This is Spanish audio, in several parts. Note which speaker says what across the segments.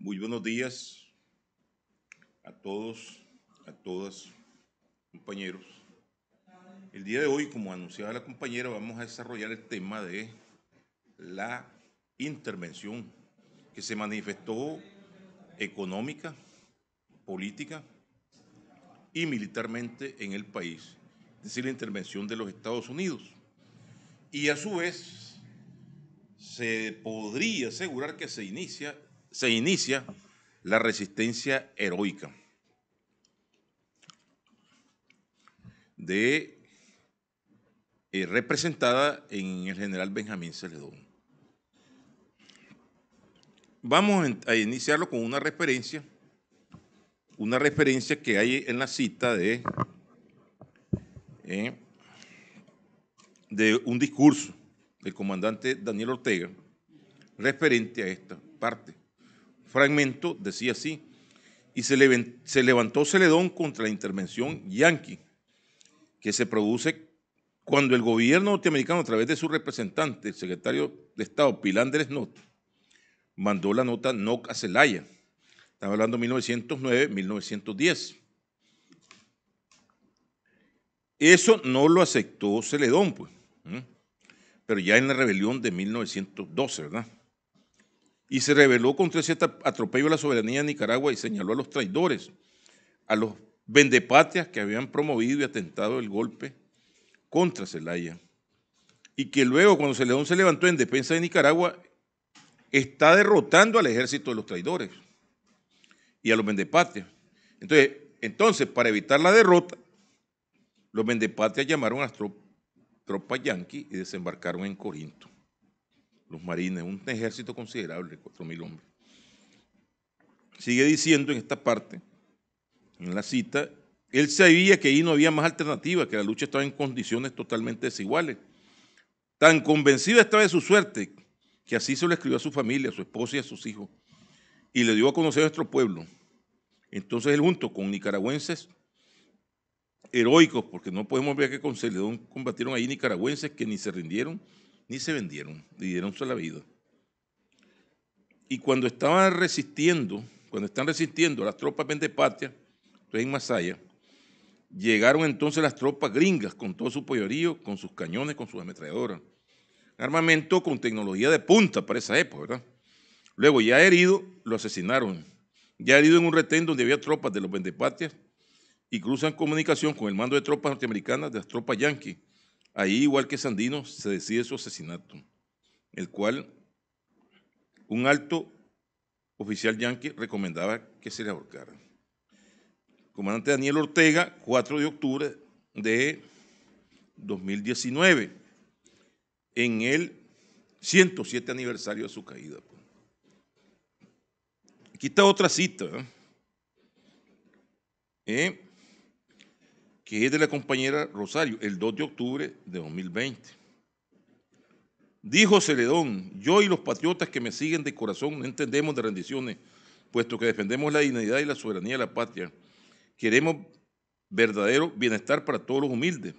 Speaker 1: Muy buenos días a todos, a todas, compañeros. El día de hoy, como anunciaba la compañera, vamos a desarrollar el tema de la intervención que se manifestó económica, política y militarmente en el país, es decir, la intervención de los Estados Unidos. Y a su vez, se podría asegurar que se inicia se inicia la resistencia heroica de eh, representada en el general Benjamín Celedón. Vamos a iniciarlo con una referencia, una referencia que hay en la cita de, eh, de un discurso del comandante Daniel Ortega referente a esta parte fragmento decía así, y se, levantó Celedón contra la intervención yanqui, que se produce cuando el gobierno norteamericano, a través de su representante, el secretario de Estado, Pilander Snot, mandó la nota no a Celaya. Estamos hablando de 1909-1910. Eso no lo aceptó Celedón, pues. Pero ya en la rebelión de 1912, ¿verdad? y se rebeló contra ese atropello a la soberanía de Nicaragua y señaló a los traidores, a los vendepatias que habían promovido y atentado el golpe contra Zelaya. Y que luego, cuando Celedón se levantó en defensa de Nicaragua, está derrotando al ejército de los traidores y a los vendepatias. Entonces, entonces para evitar la derrota, los vendepatias llamaron a las tropas yanquis y desembarcaron en Corinto los marines, un ejército considerable, 4.000 hombres. Sigue diciendo en esta parte, en la cita, él sabía que ahí no había más alternativa, que la lucha estaba en condiciones totalmente desiguales. Tan convencido estaba de su suerte que así se lo escribió a su familia, a su esposa y a sus hijos, y le dio a conocer a nuestro pueblo. Entonces él junto con nicaragüenses heroicos, porque no podemos ver que con, combatieron ahí nicaragüenses que ni se rindieron, ni se vendieron, ni dieron la vida. Y cuando estaban resistiendo, cuando están resistiendo las tropas bendepatias entonces en Masaya, llegaron entonces las tropas gringas con todo su pollorío, con sus cañones, con sus ametralladoras. Armamento con tecnología de punta para esa época, ¿verdad? Luego, ya herido, lo asesinaron. Ya herido en un retén donde había tropas de los vendepatias y cruzan comunicación con el mando de tropas norteamericanas, de las tropas yankees. Ahí, igual que Sandino, se decide su asesinato, el cual un alto oficial yankee recomendaba que se le ahorcara. Comandante Daniel Ortega, 4 de octubre de 2019, en el 107 aniversario de su caída. Pues. Aquí está otra cita. ¿eh? Eh, que es de la compañera Rosario, el 2 de octubre de 2020. Dijo Celedón, yo y los patriotas que me siguen de corazón no entendemos de rendiciones, puesto que defendemos la dignidad y la soberanía de la patria. Queremos verdadero bienestar para todos los humildes,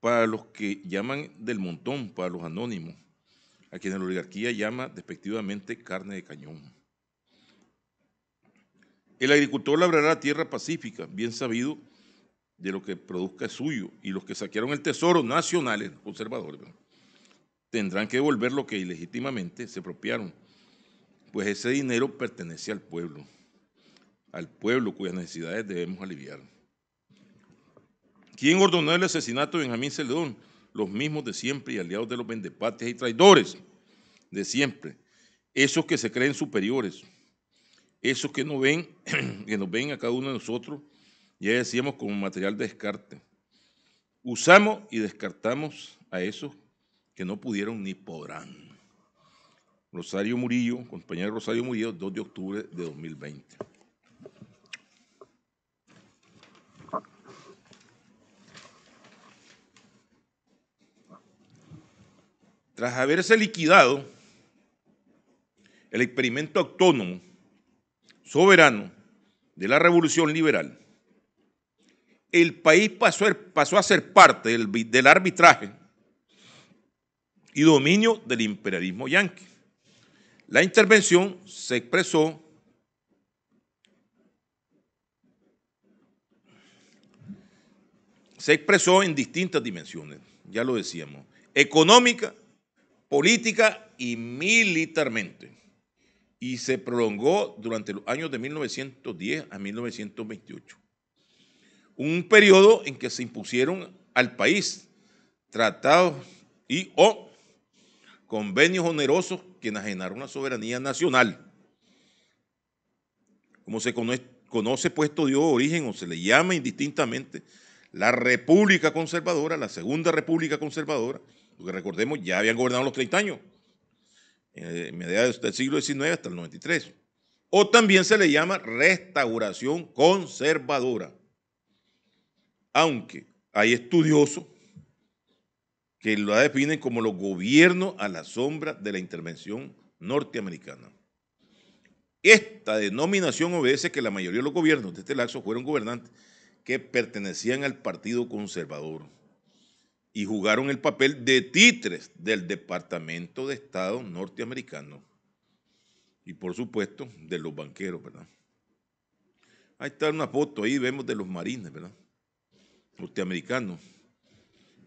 Speaker 1: para los que llaman del montón, para los anónimos, a quienes la oligarquía llama despectivamente carne de cañón. El agricultor labrará tierra pacífica, bien sabido de lo que produzca es suyo. Y los que saquearon el tesoro nacional, conservadores, tendrán que devolver lo que ilegítimamente se apropiaron, pues ese dinero pertenece al pueblo, al pueblo cuyas necesidades debemos aliviar. ¿Quién ordenó el asesinato de Benjamín Celedón? Los mismos de siempre y aliados de los vendepates y traidores de siempre, esos que se creen superiores, esos que, no ven, que nos ven a cada uno de nosotros y ahí decíamos como material de descarte. Usamos y descartamos a esos que no pudieron ni podrán. Rosario Murillo, compañero Rosario Murillo, 2 de octubre de 2020. Tras haberse liquidado el experimento autónomo, soberano de la revolución liberal, el país pasó, a ser parte del, arbitraje y dominio del imperialismo yanqui. La intervención se expresó se expresó en distintas dimensiones, ya lo decíamos, económica, política y militarmente, y se prolongó durante los años de 1910 a 1928 un periodo en que se impusieron al país tratados y o convenios onerosos que enajenaron la soberanía nacional. Como se conoce, puesto pues, dio origen o se le llama indistintamente la República Conservadora, la Segunda República Conservadora, porque recordemos, ya habían gobernado los 30 años, eh, en mediados del siglo XIX hasta el 93. O también se le llama restauración conservadora aunque hay estudiosos que lo definen como los gobiernos a la sombra de la intervención norteamericana. Esta denominación obedece que la mayoría de los gobiernos de este laxo fueron gobernantes que pertenecían al Partido Conservador y jugaron el papel de titres del Departamento de Estado norteamericano y por supuesto de los banqueros, ¿verdad? Ahí está una foto, ahí vemos de los marines, ¿verdad? norteamericano,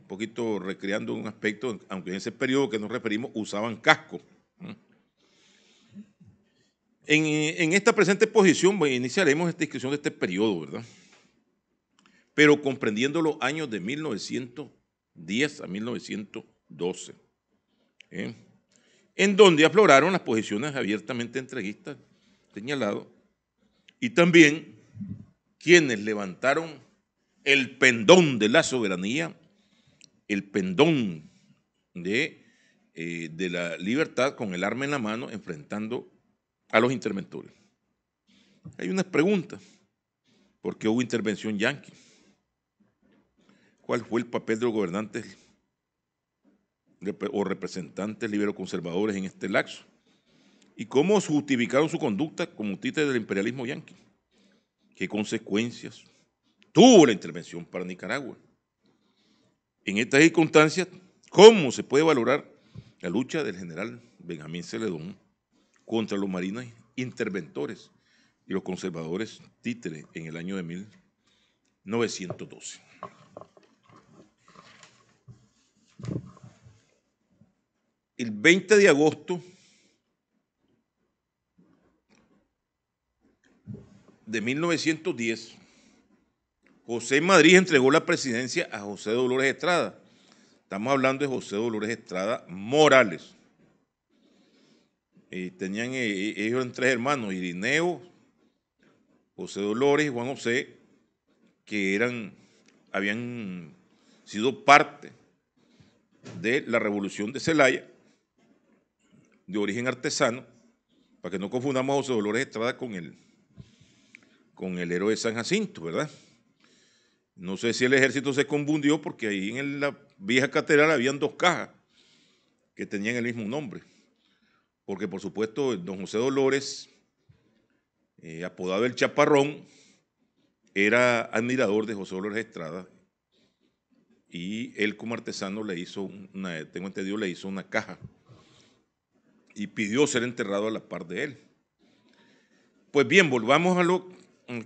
Speaker 1: un poquito recreando un aspecto, aunque en ese periodo que nos referimos usaban casco. En, esta presente posición iniciaremos esta inscripción de este periodo, ¿verdad? Pero comprendiendo los años de 1910 a 1912, ¿eh? en donde afloraron las posiciones abiertamente entreguistas, señalado, y también quienes levantaron el pendón de la soberanía, el pendón eh, de, la libertad con el arma en la mano enfrentando a los interventores. Hay unas preguntas. ¿Por qué hubo intervención yanqui? ¿Cuál fue el papel de los gobernantes o representantes liberoconservadores en este laxo? ¿Y cómo justificaron su conducta como títeres del imperialismo yanqui? ¿Qué consecuencias tuvo la intervención para Nicaragua. En estas circunstancias, ¿cómo se puede valorar la lucha del general Benjamín Celedón contra los marinos interventores y los conservadores títeres en el año de 1912? El 20 de agosto de 1910, José Madrid entregó la presidencia a José Dolores Estrada. Estamos hablando de José Dolores Estrada Morales. Y eh, tenían, eh, eh, ellos tres hermanos, Irineo, José Dolores y Juan José, que eran, habían sido parte de la revolución de Celaya, de origen artesano, para que no confundamos a José Dolores Estrada con el, con el héroe de San Jacinto, ¿verdad? No sé si el ejército se confundió porque ahí en la vieja catedral habían dos cajas que tenían el mismo nombre. Porque por supuesto don José Dolores, eh, apodado el Chaparrón, era admirador de José Dolores Estrada y él como artesano le hizo una, tengo entendido, le hizo una caja y pidió ser enterrado a la par de él. Pues bien, volvamos a lo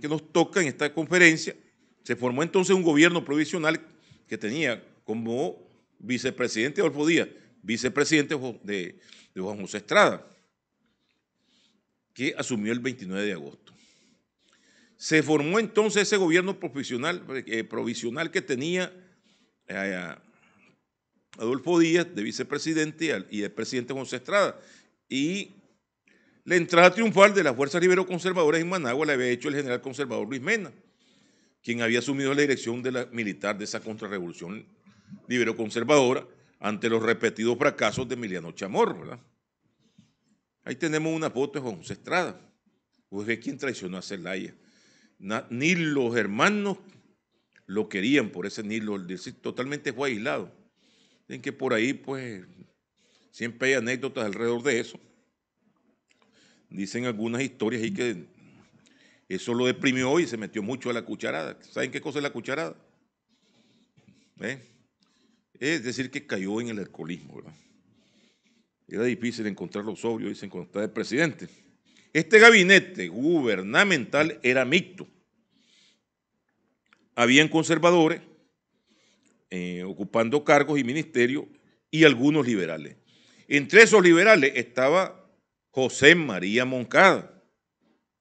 Speaker 1: que nos toca en esta conferencia, se formó entonces un gobierno provisional que tenía como vicepresidente Adolfo Díaz, vicepresidente de, Juan José Estrada, que asumió el 29 de agosto. Se formó entonces ese gobierno eh, provisional que tenía eh, Adolfo Díaz de vicepresidente y el presidente José Estrada. Y la entrada triunfal de las fuerzas libero conservadoras en Managua la había hecho el general conservador Luis Mena quien había asumido la dirección militar de esa contrarrevolución libero-conservadora ante los repetidos fracasos de Emiliano Chamorro. ¿verdad? Ahí tenemos una foto de José Estrada, pues es quien traicionó a Celaya. Ni los hermanos lo querían por ese Nilo, totalmente fue aislado. En que por ahí, pues, siempre hay anécdotas alrededor de eso. Dicen algunas historias ahí que eso lo deprimió y se metió mucho a la cucharada. ¿Saben qué cosa es la cucharada? ¿Eh? Es decir, que cayó en el alcoholismo. ¿verdad? Era difícil los sobrio, dicen, cuando estaba el presidente. Este gabinete gubernamental era mixto. Habían conservadores eh, ocupando cargos y ministerios y algunos liberales. Entre esos liberales estaba José María Moncada,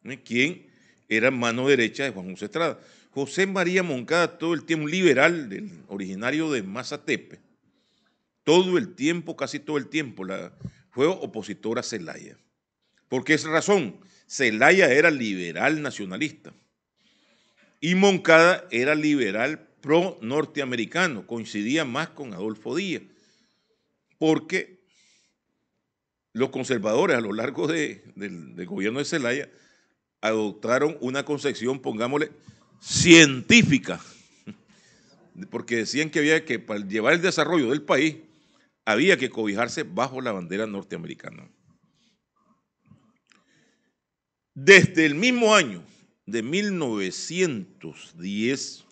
Speaker 1: ¿eh? quien era mano derecha de Juan José Estrada. José María Moncada, todo el tiempo, liberal originario de Mazatepe, todo el tiempo, casi todo el tiempo, fue opositor a Celaya. ¿Por qué esa razón? Celaya era liberal nacionalista y Moncada era liberal pro norteamericano, coincidía más con Adolfo Díaz, porque los conservadores a lo largo del, del gobierno de Celaya adoptaron una concepción, pongámosle, científica, porque decían que había que, para llevar el desarrollo del país, había que cobijarse bajo la bandera norteamericana. Desde el mismo año de 1910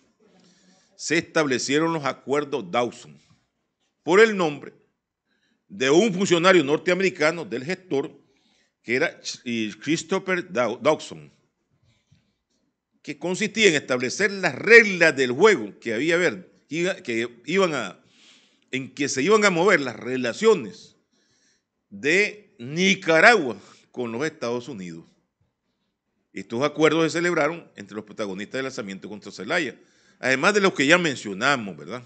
Speaker 1: se establecieron los acuerdos Dawson por el nombre de un funcionario norteamericano del gestor que era Christopher Dawson, que consistía en establecer las reglas del juego que había que iban a, en que se iban a mover las relaciones de Nicaragua con los Estados Unidos. Estos acuerdos se celebraron entre los protagonistas del lanzamiento contra Zelaya, además de los que ya mencionamos, ¿verdad?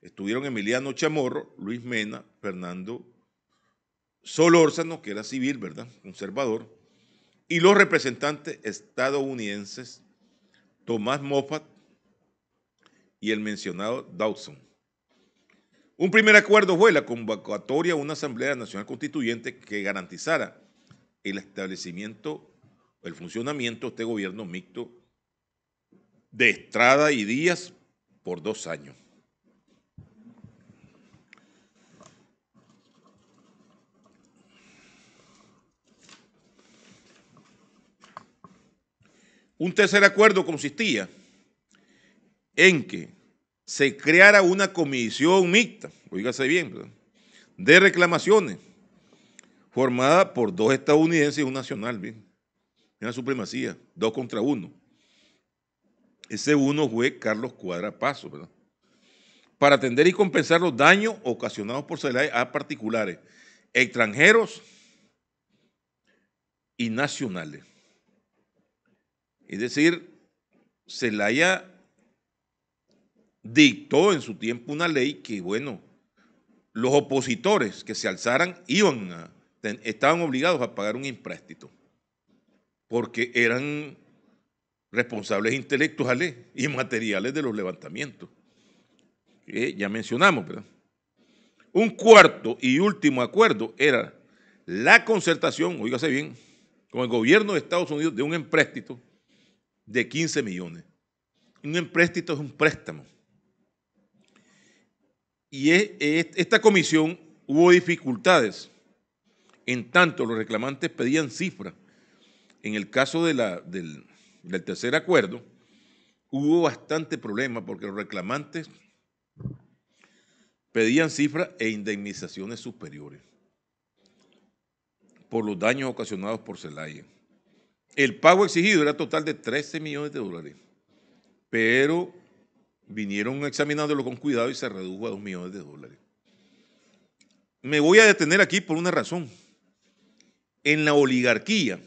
Speaker 1: Estuvieron Emiliano Chamorro, Luis Mena, Fernando Solórzano, que era civil, ¿verdad? Conservador, y los representantes estadounidenses Tomás Moffat y el mencionado Dawson. Un primer acuerdo fue la convocatoria a una Asamblea Nacional Constituyente que garantizara el establecimiento, el funcionamiento de este gobierno mixto de Estrada y Díaz por dos años. Un tercer acuerdo consistía en que se creara una comisión mixta, oígase bien, de reclamaciones, formada por dos estadounidenses y un nacional, bien. Una supremacía, dos contra uno. Ese uno fue Carlos Cuadra Paso, Para atender y compensar los daños ocasionados por celulares a particulares, extranjeros y nacionales. Es decir, haya dictó en su tiempo una ley que, bueno, los opositores que se alzaran iban estaban obligados a pagar un empréstito porque eran responsables intelectuales y materiales de los levantamientos, que ya mencionamos, ¿verdad? Un cuarto y último acuerdo era la concertación, oígase bien, con el gobierno de Estados Unidos de un empréstito de 15 millones. Un empréstito es un préstamo. Y esta comisión hubo dificultades. En tanto, los reclamantes pedían cifras. En el caso de la, del, tercer acuerdo, hubo bastante problema porque los reclamantes pedían cifras e indemnizaciones superiores por los daños ocasionados por Zelaya el pago exigido era total de 13 millones de dólares, pero vinieron examinándolo con cuidado y se redujo a 2 millones de dólares. Me voy a detener aquí por una razón. En la oligarquía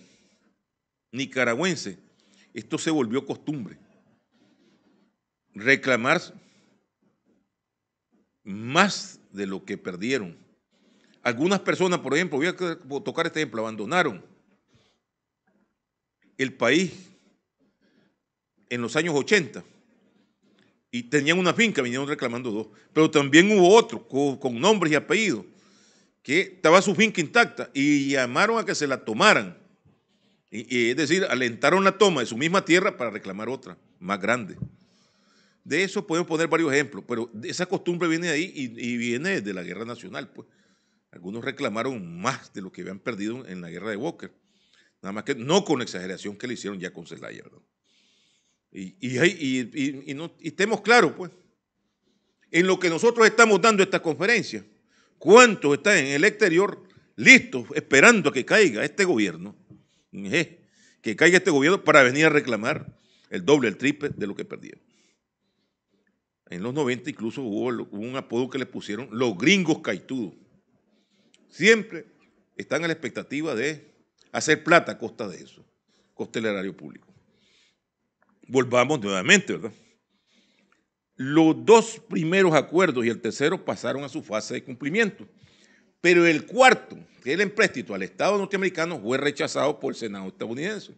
Speaker 1: nicaragüense, esto se volvió costumbre. Reclamar más de lo que perdieron. Algunas personas, por ejemplo, voy a tocar este ejemplo, abandonaron el país en los años 80 y tenían una finca, vinieron reclamando dos. Pero también hubo otro con, nombres y apellidos que estaba su finca intacta y llamaron a que se la tomaran. Y, es decir, alentaron la toma de su misma tierra para reclamar otra, más grande. De eso podemos poner varios ejemplos, pero esa costumbre viene de ahí y, viene de la guerra nacional. Pues. Algunos reclamaron más de lo que habían perdido en la guerra de Walker. Nada más que no con exageración que le hicieron ya con Zelaya, Y, estemos claros, pues, en lo que nosotros estamos dando esta conferencia, cuántos están en el exterior listos, esperando a que caiga este gobierno, ¿eh? que caiga este gobierno para venir a reclamar el doble, el triple de lo que perdieron. En los 90 incluso hubo, hubo un apodo que le pusieron los gringos caitudos. Siempre están a la expectativa de hacer plata a costa de eso, costa el erario público. Volvamos nuevamente, ¿verdad? Los dos primeros acuerdos y el tercero pasaron a su fase de cumplimiento, pero el cuarto, que el empréstito al Estado norteamericano, fue rechazado por el Senado estadounidense.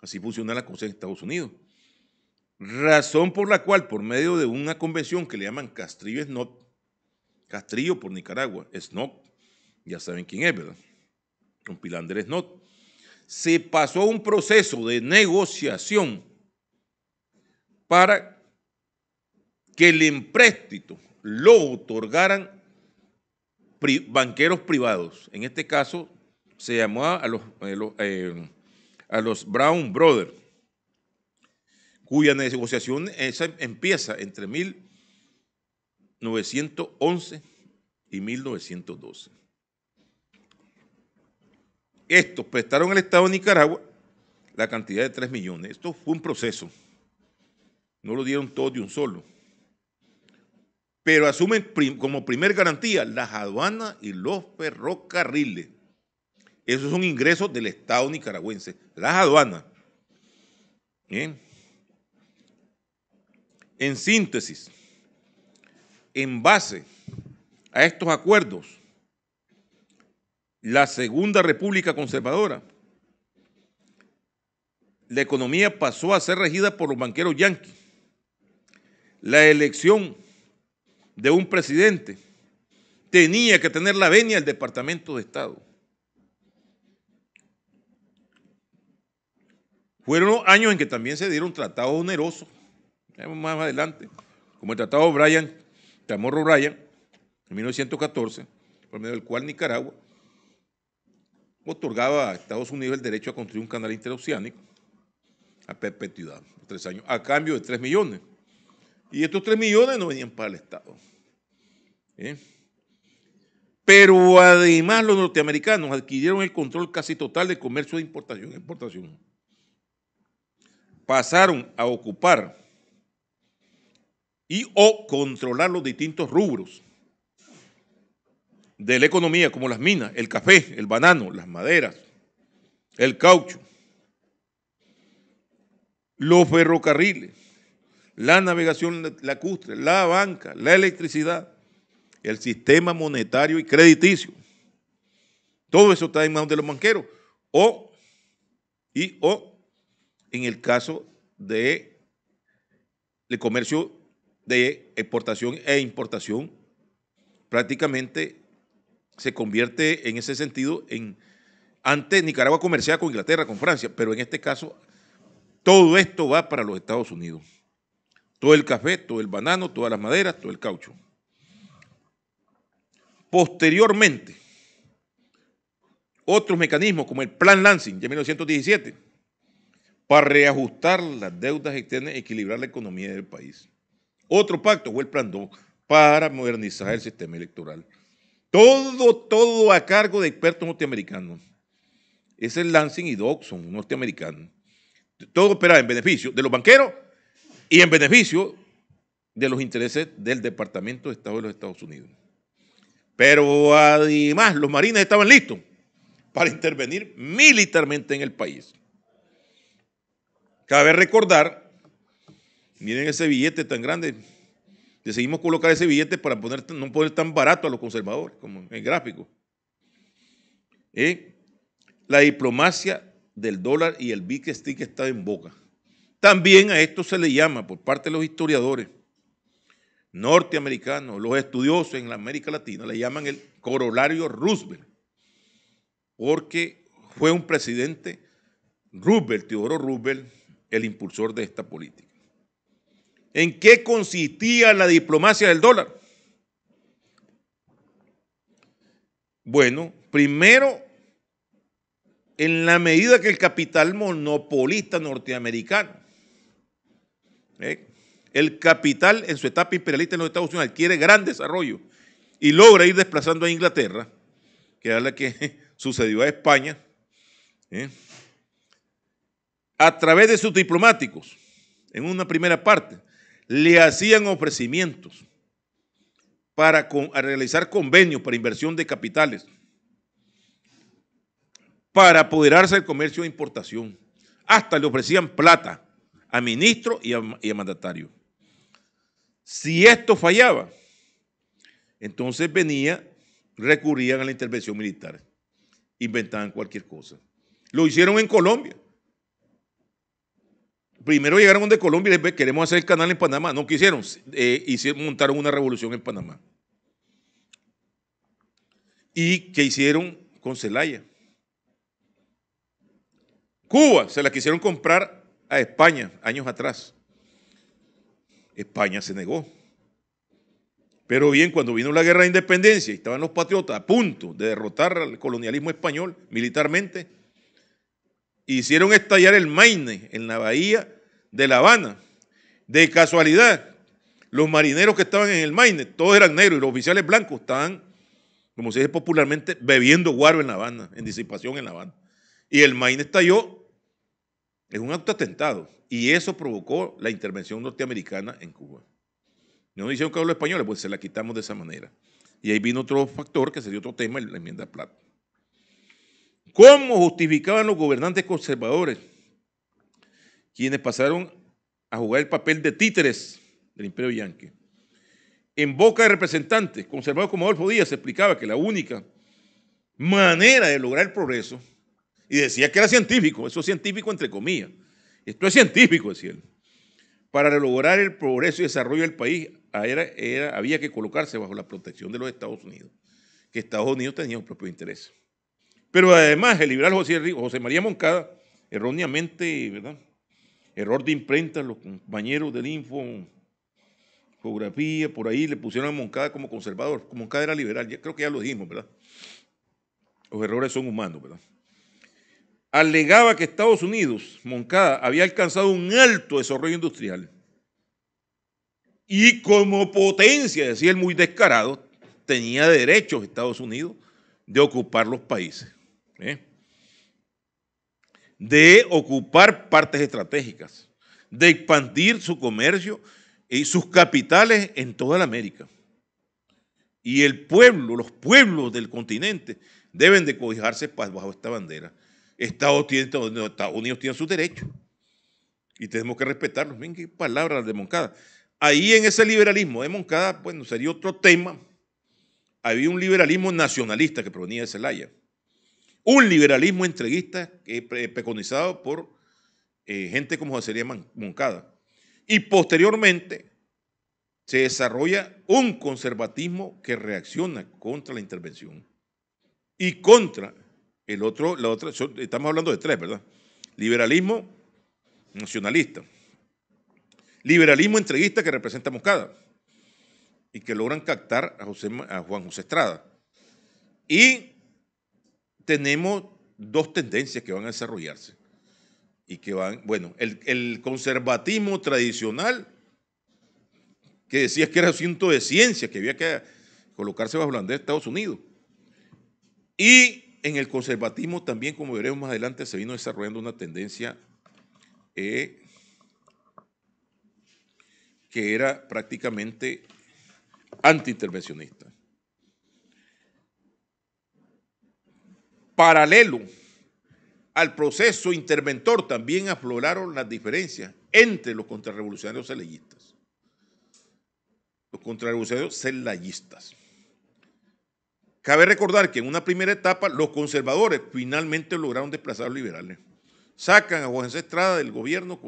Speaker 1: Así funciona la cosa en Estados Unidos. Razón por la cual, por medio de una convención que le llaman Castrillo Snot, Castrillo por Nicaragua, Snot, ya saben quién es, ¿verdad? con Pilandrés Not, se pasó un proceso de negociación para que el empréstito lo otorgaran banqueros privados. En este caso se llamó a eh, eh, los, Brown Brothers, cuya negociación empieza entre 1911 y 1912. Estos prestaron al Estado de Nicaragua la cantidad de 3 millones. Esto fue un proceso. No lo dieron todos de un solo. Pero asumen como primer garantía las aduanas y los ferrocarriles. Esos son ingresos del Estado nicaragüense. Las aduanas. En síntesis, en base a estos acuerdos, la Segunda República Conservadora, la economía pasó a ser regida por los banqueros yanquis. La elección de un presidente tenía que tener la venia del Departamento de Estado. Fueron años en que también se dieron tratados onerosos, más adelante, como el Tratado Bryan, tamorro Bryan, en 1914, por medio del cual Nicaragua otorgaba a Estados Unidos el derecho a construir un canal interoceánico a perpetuidad, tres años, a cambio de 3 millones. Y estos 3 millones no venían para el Estado. ¿eh? Pero además los norteamericanos adquirieron el control casi total del comercio de importación e exportación. Pasaron a ocupar y o controlar los distintos rubros de la economía, como las minas, el café, el banano, las maderas, el caucho, los ferrocarriles, la navegación lacustre, la banca, la electricidad, el sistema monetario y crediticio. Todo eso está en manos de los banqueros. O, y o, en el caso del comercio de exportación e importación, prácticamente se convierte en ese sentido en... Antes Nicaragua comerciaba con Inglaterra, con Francia, pero en este caso todo esto va para los Estados Unidos. Todo el café, todo el banano, todas las maderas, todo el caucho. Posteriormente, otros mecanismos como el Plan Lansing de 1917 para reajustar las deudas externas y equilibrar la economía del país. Otro pacto fue el Plan 2 para modernizar el sistema electoral. Todo, todo a cargo de expertos norteamericanos. Es el Lansing y Dodson, norteamericanos. Todo operaba en beneficio de los banqueros y en beneficio de los intereses del Departamento de Estado de los Estados Unidos. Pero además, los marines estaban listos para intervenir militarmente en el país. Cabe recordar, miren ese billete tan grande, decidimos colocar ese billete para poner, no poner tan barato a los conservadores, como en el gráfico. ¿Eh? La diplomacia del dólar y el big stick está en boca. También a esto se le llama, por parte de los historiadores norteamericanos, los estudiosos en la América Latina, le llaman el corolario Roosevelt, porque fue un presidente, Roosevelt, Teodoro Roosevelt, el impulsor de esta política en qué consistía la diplomacia del dólar. Bueno, primero, en la medida que el capital monopolista norteamericano, ¿eh? el capital en su etapa imperialista en los Estados Unidos adquiere gran desarrollo y logra ir desplazando a Inglaterra, que era la que sucedió a España, ¿eh? a través de sus diplomáticos, en una primera parte, le hacían ofrecimientos para realizar convenios para inversión de capitales, para apoderarse del comercio de importación. Hasta le ofrecían plata a ministro y, a, mandatarios. Si esto fallaba, entonces venía, recurrían a la intervención militar, inventaban cualquier cosa. Lo hicieron en Colombia primero llegaron de Colombia y les queremos hacer el canal en Panamá. No quisieron, eh, hicieron, montaron una revolución en Panamá. ¿Y qué hicieron con Celaya? Cuba se la quisieron comprar a España años atrás. España se negó. Pero bien, cuando vino la guerra de independencia y estaban los patriotas a punto de derrotar al colonialismo español militarmente, hicieron estallar el Maine en la bahía de La Habana. De casualidad, los marineros que estaban en el Maine, todos eran negros y los oficiales blancos estaban, como se dice popularmente, bebiendo guaro en La Habana, en disipación en La Habana. Y el Maine estalló en un acto atentado. Y eso provocó la intervención norteamericana en Cuba. No dicen que los españoles, pues se la quitamos de esa manera. Y ahí vino otro factor que sería otro tema, la enmienda Plata. ¿Cómo justificaban los gobernantes conservadores, quienes pasaron a jugar el papel de títeres del imperio yanqui? En boca de representantes conservadores como Adolfo Díaz, se explicaba que la única manera de lograr el progreso, y decía que era científico, eso es científico entre comillas, esto es científico, decía él, para lograr el progreso y desarrollo del país había que colocarse bajo la protección de los Estados Unidos, que Estados Unidos tenía un propio interés. Pero además, el liberal José, José María Moncada, erróneamente, ¿verdad? Error de imprenta, los compañeros del Info, geografía, por ahí le pusieron a Moncada como conservador. Moncada era liberal, ya, creo que ya lo dijimos, ¿verdad? Los errores son humanos, ¿verdad? Alegaba que Estados Unidos, Moncada, había alcanzado un alto desarrollo industrial. Y como potencia, decía él muy descarado, tenía derechos Estados Unidos de ocupar los países. ¿eh? de ocupar partes estratégicas, de expandir su comercio y sus capitales en toda la América. Y el pueblo, los pueblos del continente deben de cobijarse bajo esta bandera. Estados, Estados Unidos tiene sus derechos y tenemos que respetarlos. Miren qué palabras de Moncada. Ahí en ese liberalismo de Moncada, bueno, sería otro tema. Había un liberalismo nacionalista que provenía de Celaya un liberalismo entreguista peconizado preconizado por eh, gente como José Moncada. Y posteriormente se desarrolla un conservatismo que reacciona contra la intervención y contra el otro, la otra, estamos hablando de tres, ¿verdad? Liberalismo nacionalista, liberalismo entreguista que representa a Moscada y que logran captar a, José, a Juan José Estrada y tenemos dos tendencias que van a desarrollarse y que van, bueno, el, conservatismo tradicional, que decía que era asunto de ciencia, que había que colocarse bajo la bandera de Estados Unidos. Y en el conservatismo también, como veremos más adelante, se vino desarrollando una tendencia eh, que era prácticamente antiintervencionista. Paralelo al proceso interventor también afloraron las diferencias entre los contrarrevolucionarios celayistas. Los contrarrevolucionarios celayistas. Cabe recordar que en una primera etapa los conservadores finalmente lograron desplazar a los liberales. Sacan a José Estrada del gobierno,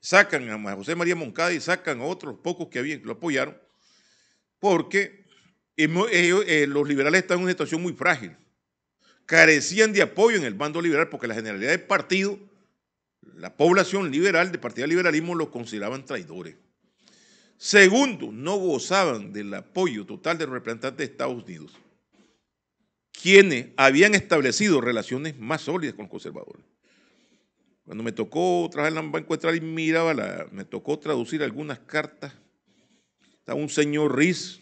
Speaker 1: sacan a José María Moncada y sacan a otros pocos que habían lo apoyaron, porque eh, los liberales están en una situación muy frágil carecían de apoyo en el bando liberal porque la generalidad del partido, la población liberal, de Partido Liberalismo, los consideraban traidores. Segundo, no gozaban del apoyo total de los representantes de Estados Unidos, quienes habían establecido relaciones más sólidas con los conservadores. Cuando me tocó traer la Banco y miraba, la, me tocó traducir algunas cartas, estaba un señor Riz,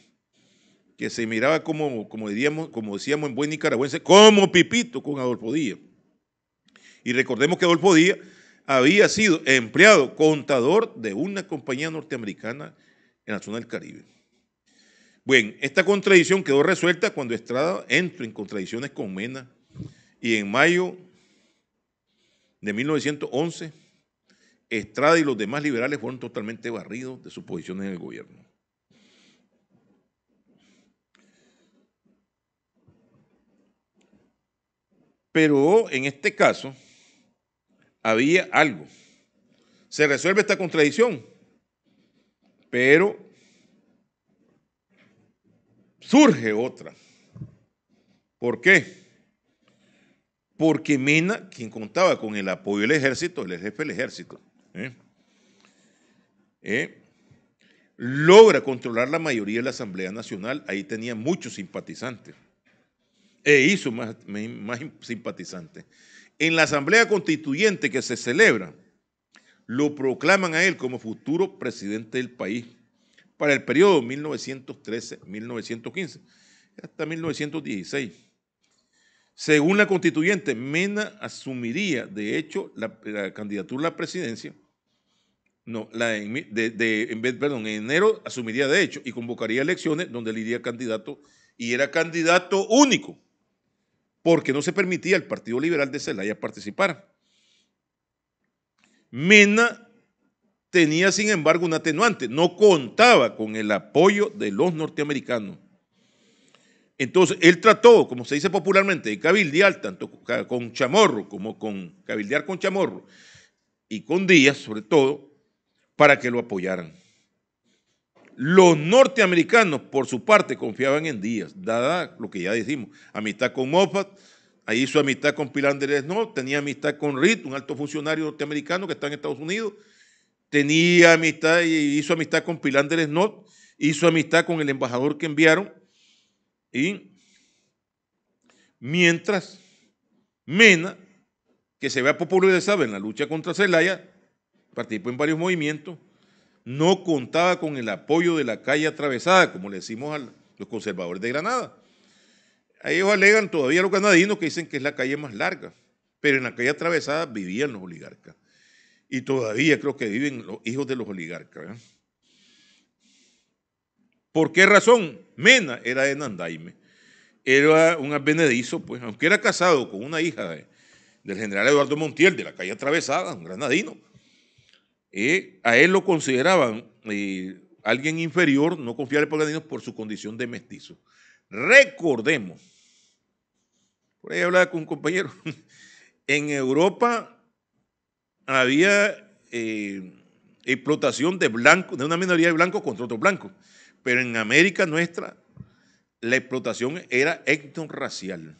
Speaker 1: que se miraba como, como, diríamos, como decíamos en buen nicaragüense, como Pipito con Adolfo Díaz. Y recordemos que Adolfo Díaz había sido empleado contador de una compañía norteamericana en la zona del Caribe. Bueno, esta contradicción quedó resuelta cuando Estrada entró en contradicciones con Mena y en mayo de 1911 Estrada y los demás liberales fueron totalmente barridos de sus posiciones en el gobierno. Pero en este caso había algo. Se resuelve esta contradicción, pero surge otra. ¿Por qué? Porque Mena, quien contaba con el apoyo del ejército, el jefe del ejército, ¿eh? ¿Eh? logra controlar la mayoría de la Asamblea Nacional. Ahí tenía muchos simpatizantes e hizo más, simpatizante. En la asamblea constituyente que se celebra, lo proclaman a él como futuro presidente del país para el periodo 1913-1915 hasta 1916. Según la constituyente, Mena asumiría, de hecho, la, candidatura a la presidencia, no, la de, de, en, perdón, en enero asumiría de hecho y convocaría elecciones donde él iría candidato y era candidato único porque no se permitía al Partido Liberal de Celaya participar. Mena tenía, sin embargo, un atenuante, no contaba con el apoyo de los norteamericanos. Entonces, él trató, como se dice popularmente, de cabildear tanto con Chamorro como con cabildear con Chamorro y con Díaz, sobre todo, para que lo apoyaran. Los norteamericanos, por su parte, confiaban en Díaz, dada lo que ya decimos, amistad con Moffat, ahí su amistad con Pilar no, tenía amistad con Reed, un alto funcionario norteamericano que está en Estados Unidos, tenía amistad y hizo amistad con Pilar de hizo amistad con el embajador que enviaron. Y mientras Mena, que se vea popularizado en la lucha contra Zelaya, participó en varios movimientos, no contaba con el apoyo de la calle atravesada, como le decimos a los conservadores de Granada. ellos alegan todavía los granadinos que dicen que es la calle más larga, pero en la calle atravesada vivían los oligarcas. Y todavía creo que viven los hijos de los oligarcas. ¿eh? ¿Por qué razón? Mena era de Nandaime. Era un advenedizo, pues, aunque era casado con una hija del general Eduardo Montiel, de la calle atravesada, un granadino a él lo consideraban alguien inferior, no confiable por los por su condición de mestizo. Recordemos, por ahí hablaba con un compañero, en Europa había eh, explotación de blancos, de una minoría de blancos contra otros blancos, pero en América nuestra la explotación era racial.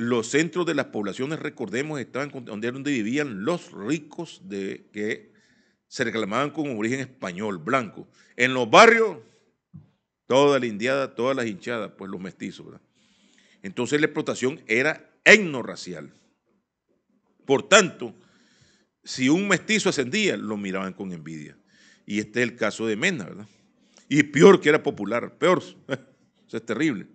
Speaker 1: Los centros de las poblaciones, recordemos, estaban donde, vivían los ricos de, que se reclamaban con origen español, blanco. En los barrios, toda la indiada, todas las hinchadas, pues los mestizos. ¿verdad? Entonces la explotación era etnorracial. Por tanto, si un mestizo ascendía, lo miraban con envidia. Y este es el caso de Mena, ¿verdad? Y peor que era popular, peor. Eso es terrible.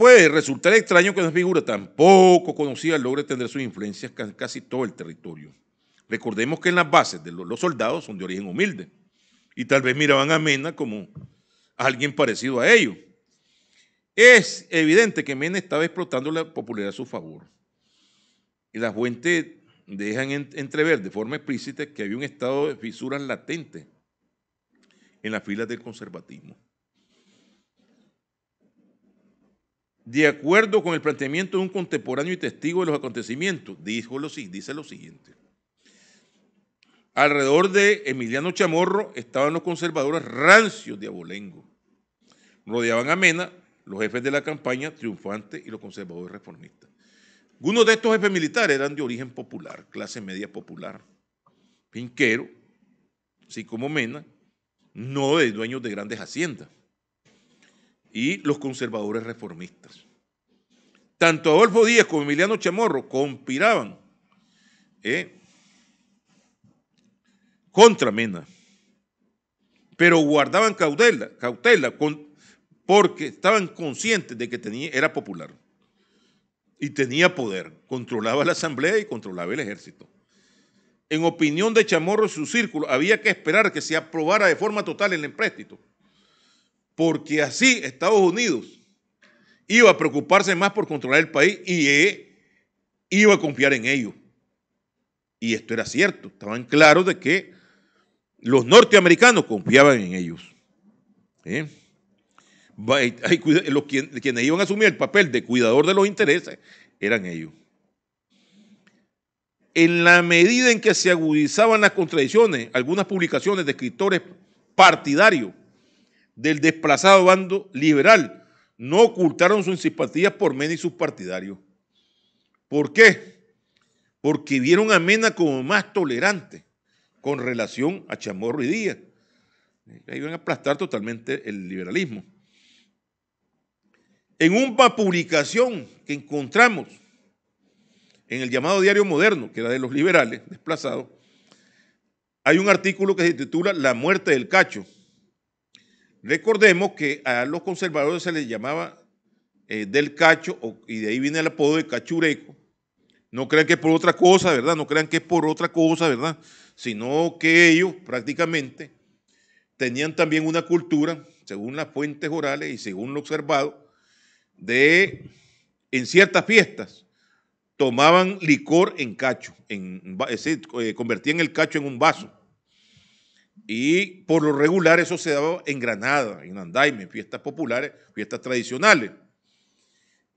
Speaker 1: Puede resultar extraño que una figura tan poco conocida logre tener sus influencias en casi todo el territorio. Recordemos que en las bases de los soldados son de origen humilde y tal vez miraban a Mena como alguien parecido a ellos. Es evidente que Mena estaba explotando la popularidad a su favor. Y las fuentes dejan entrever de forma explícita que había un estado de fisuras latente en las filas del conservatismo. de acuerdo con el planteamiento de un contemporáneo y testigo de los acontecimientos, dijo dice lo siguiente. Alrededor de Emiliano Chamorro estaban los conservadores rancios de Abolengo. Rodeaban a Mena los jefes de la campaña triunfante y los conservadores reformistas. Algunos de estos jefes militares eran de origen popular, clase media popular. Pinquero, así como Mena, no de dueños de grandes haciendas y los conservadores reformistas. Tanto Adolfo Díaz como Emiliano Chamorro conspiraban ¿eh? contra Mena, pero guardaban cautela, cautela porque estaban conscientes de que tenía, era popular y tenía poder, controlaba la asamblea y controlaba el ejército. En opinión de Chamorro y su círculo, había que esperar que se aprobara de forma total el empréstito porque así Estados Unidos iba a preocuparse más por controlar el país y eh, iba a confiar en ellos. Y esto era cierto, estaban claros de que los norteamericanos confiaban en ellos. ¿Eh? Los, quienes iban a asumir el papel de cuidador de los intereses eran ellos. En la medida en que se agudizaban las contradicciones, algunas publicaciones de escritores partidarios del desplazado bando liberal no ocultaron sus simpatías por Mena y sus partidarios. ¿Por qué? Porque vieron a Mena como más tolerante con relación a Chamorro y Díaz. Ahí van a aplastar totalmente el liberalismo. En una publicación que encontramos en el llamado Diario Moderno, que era de los liberales desplazados, hay un artículo que se titula La muerte del cacho Recordemos que a los conservadores se les llamaba eh, del cacho, y de ahí viene el apodo de cachureco. No crean que es por otra cosa, ¿verdad? No crean que es por otra cosa, ¿verdad? Sino que ellos prácticamente tenían también una cultura, según las fuentes orales y según lo observado, de en ciertas fiestas tomaban licor en cacho, en, se eh, convertían el cacho en un vaso y por lo regular eso se daba en Granada, en Andaime, fiestas populares, fiestas tradicionales.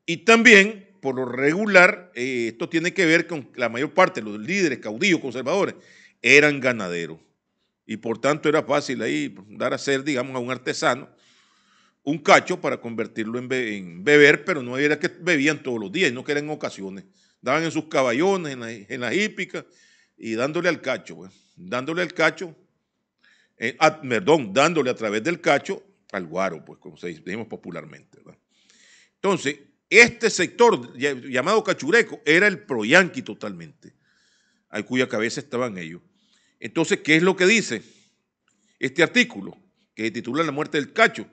Speaker 1: Y también, por lo regular, eh, esto tiene que ver con la mayor parte de los líderes, caudillos, conservadores, eran ganaderos. Y por tanto era fácil ahí dar a ser, digamos, a un artesano un cacho para convertirlo en, beber, pero no era que bebían todos los días, no que eran ocasiones. Daban en sus caballones, en, las hípicas, y dándole al cacho, pues. dándole al cacho eh, perdón, dándole a través del cacho al guaro, pues como se decimos popularmente. Entonces, este sector llamado cachureco era el yanqui totalmente, a cuya cabeza estaban ellos. Entonces, ¿qué es lo que dice este artículo que titula La muerte del cacho?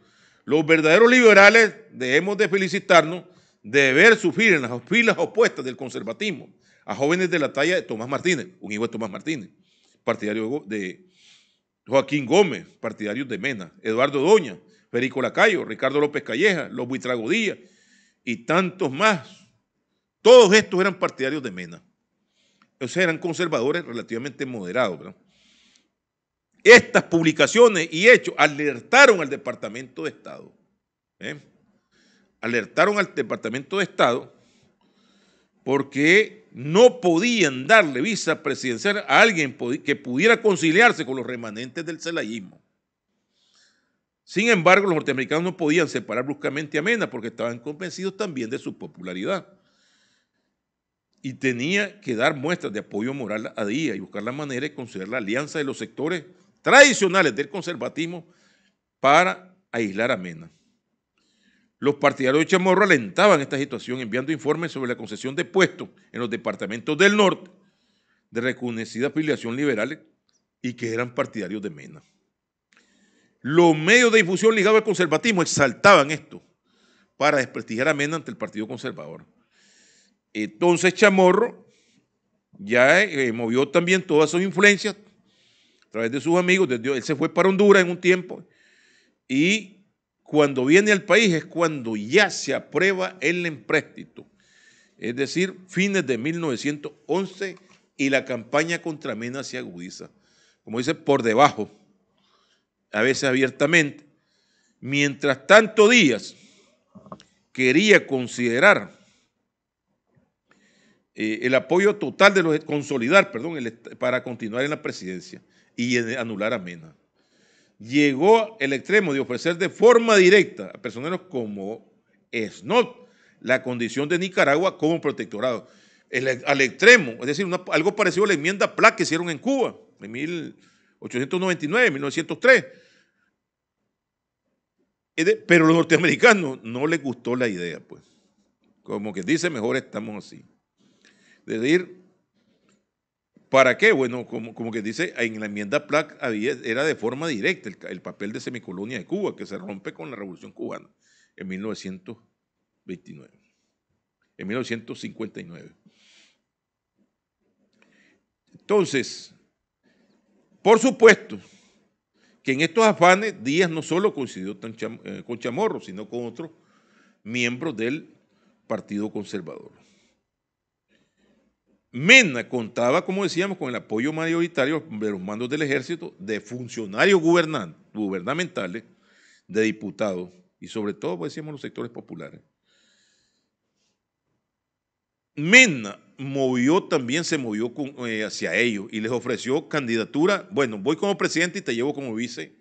Speaker 1: Los verdaderos liberales debemos de felicitarnos de ver sufrir en las filas opuestas del conservatismo a jóvenes de la talla de Tomás Martínez, un hijo de Tomás Martínez, partidario de, Joaquín Gómez, partidarios de Mena, Eduardo Doña, Federico Lacayo, Ricardo López Calleja, los Buitragodías y tantos más. Todos estos eran partidarios de Mena. O sea, eran conservadores relativamente moderados. Estas publicaciones y hechos alertaron al Departamento de Estado. ¿eh? Alertaron al Departamento de Estado porque no podían darle visa presidencial a alguien que pudiera conciliarse con los remanentes del celayismo. Sin embargo, los norteamericanos no podían separar bruscamente a Mena porque estaban convencidos también de su popularidad. Y tenía que dar muestras de apoyo moral a Díaz y buscar la manera de considerar la alianza de los sectores tradicionales del conservatismo para aislar a Mena. Los partidarios de Chamorro alentaban esta situación enviando informes sobre la concesión de puestos en los departamentos del norte de reconocida afiliación liberal y que eran partidarios de Mena. Los medios de difusión ligados al conservatismo exaltaban esto para desprestigiar a Mena ante el Partido Conservador. Entonces Chamorro ya eh, movió también todas sus influencias a través de sus amigos. Él se fue para Honduras en un tiempo y cuando viene al país es cuando ya se aprueba el empréstito, es decir, fines de 1911 y la campaña contra Mena se agudiza, como dice, por debajo, a veces abiertamente. Mientras tanto Díaz quería considerar eh, el apoyo total de los, consolidar, perdón, para continuar en la presidencia y anular a Mena llegó el extremo de ofrecer de forma directa a personeros como SNOT la condición de Nicaragua como protectorado. al extremo, es decir, algo parecido a la enmienda PLAC que hicieron en Cuba en 1899, 1903. Pero a los norteamericanos no les gustó la idea, pues. Como que dice, mejor estamos así. Es decir, ¿Para qué? Bueno, como, como que dice, en la enmienda PLAC había, era de forma directa el, papel de semicolonia de Cuba, que se rompe con la Revolución Cubana en 1929, en 1959. Entonces, por supuesto que en estos afanes Díaz no solo coincidió eh, con Chamorro, sino con otros miembros del Partido Conservador. Mena contaba, como decíamos, con el apoyo mayoritario de los mandos del ejército, de funcionarios gubernamentales, de diputados y sobre todo, pues, decíamos, los sectores populares. Mena movió también, se movió eh, hacia ellos y les ofreció candidatura. Bueno, voy como presidente y te llevo como vice,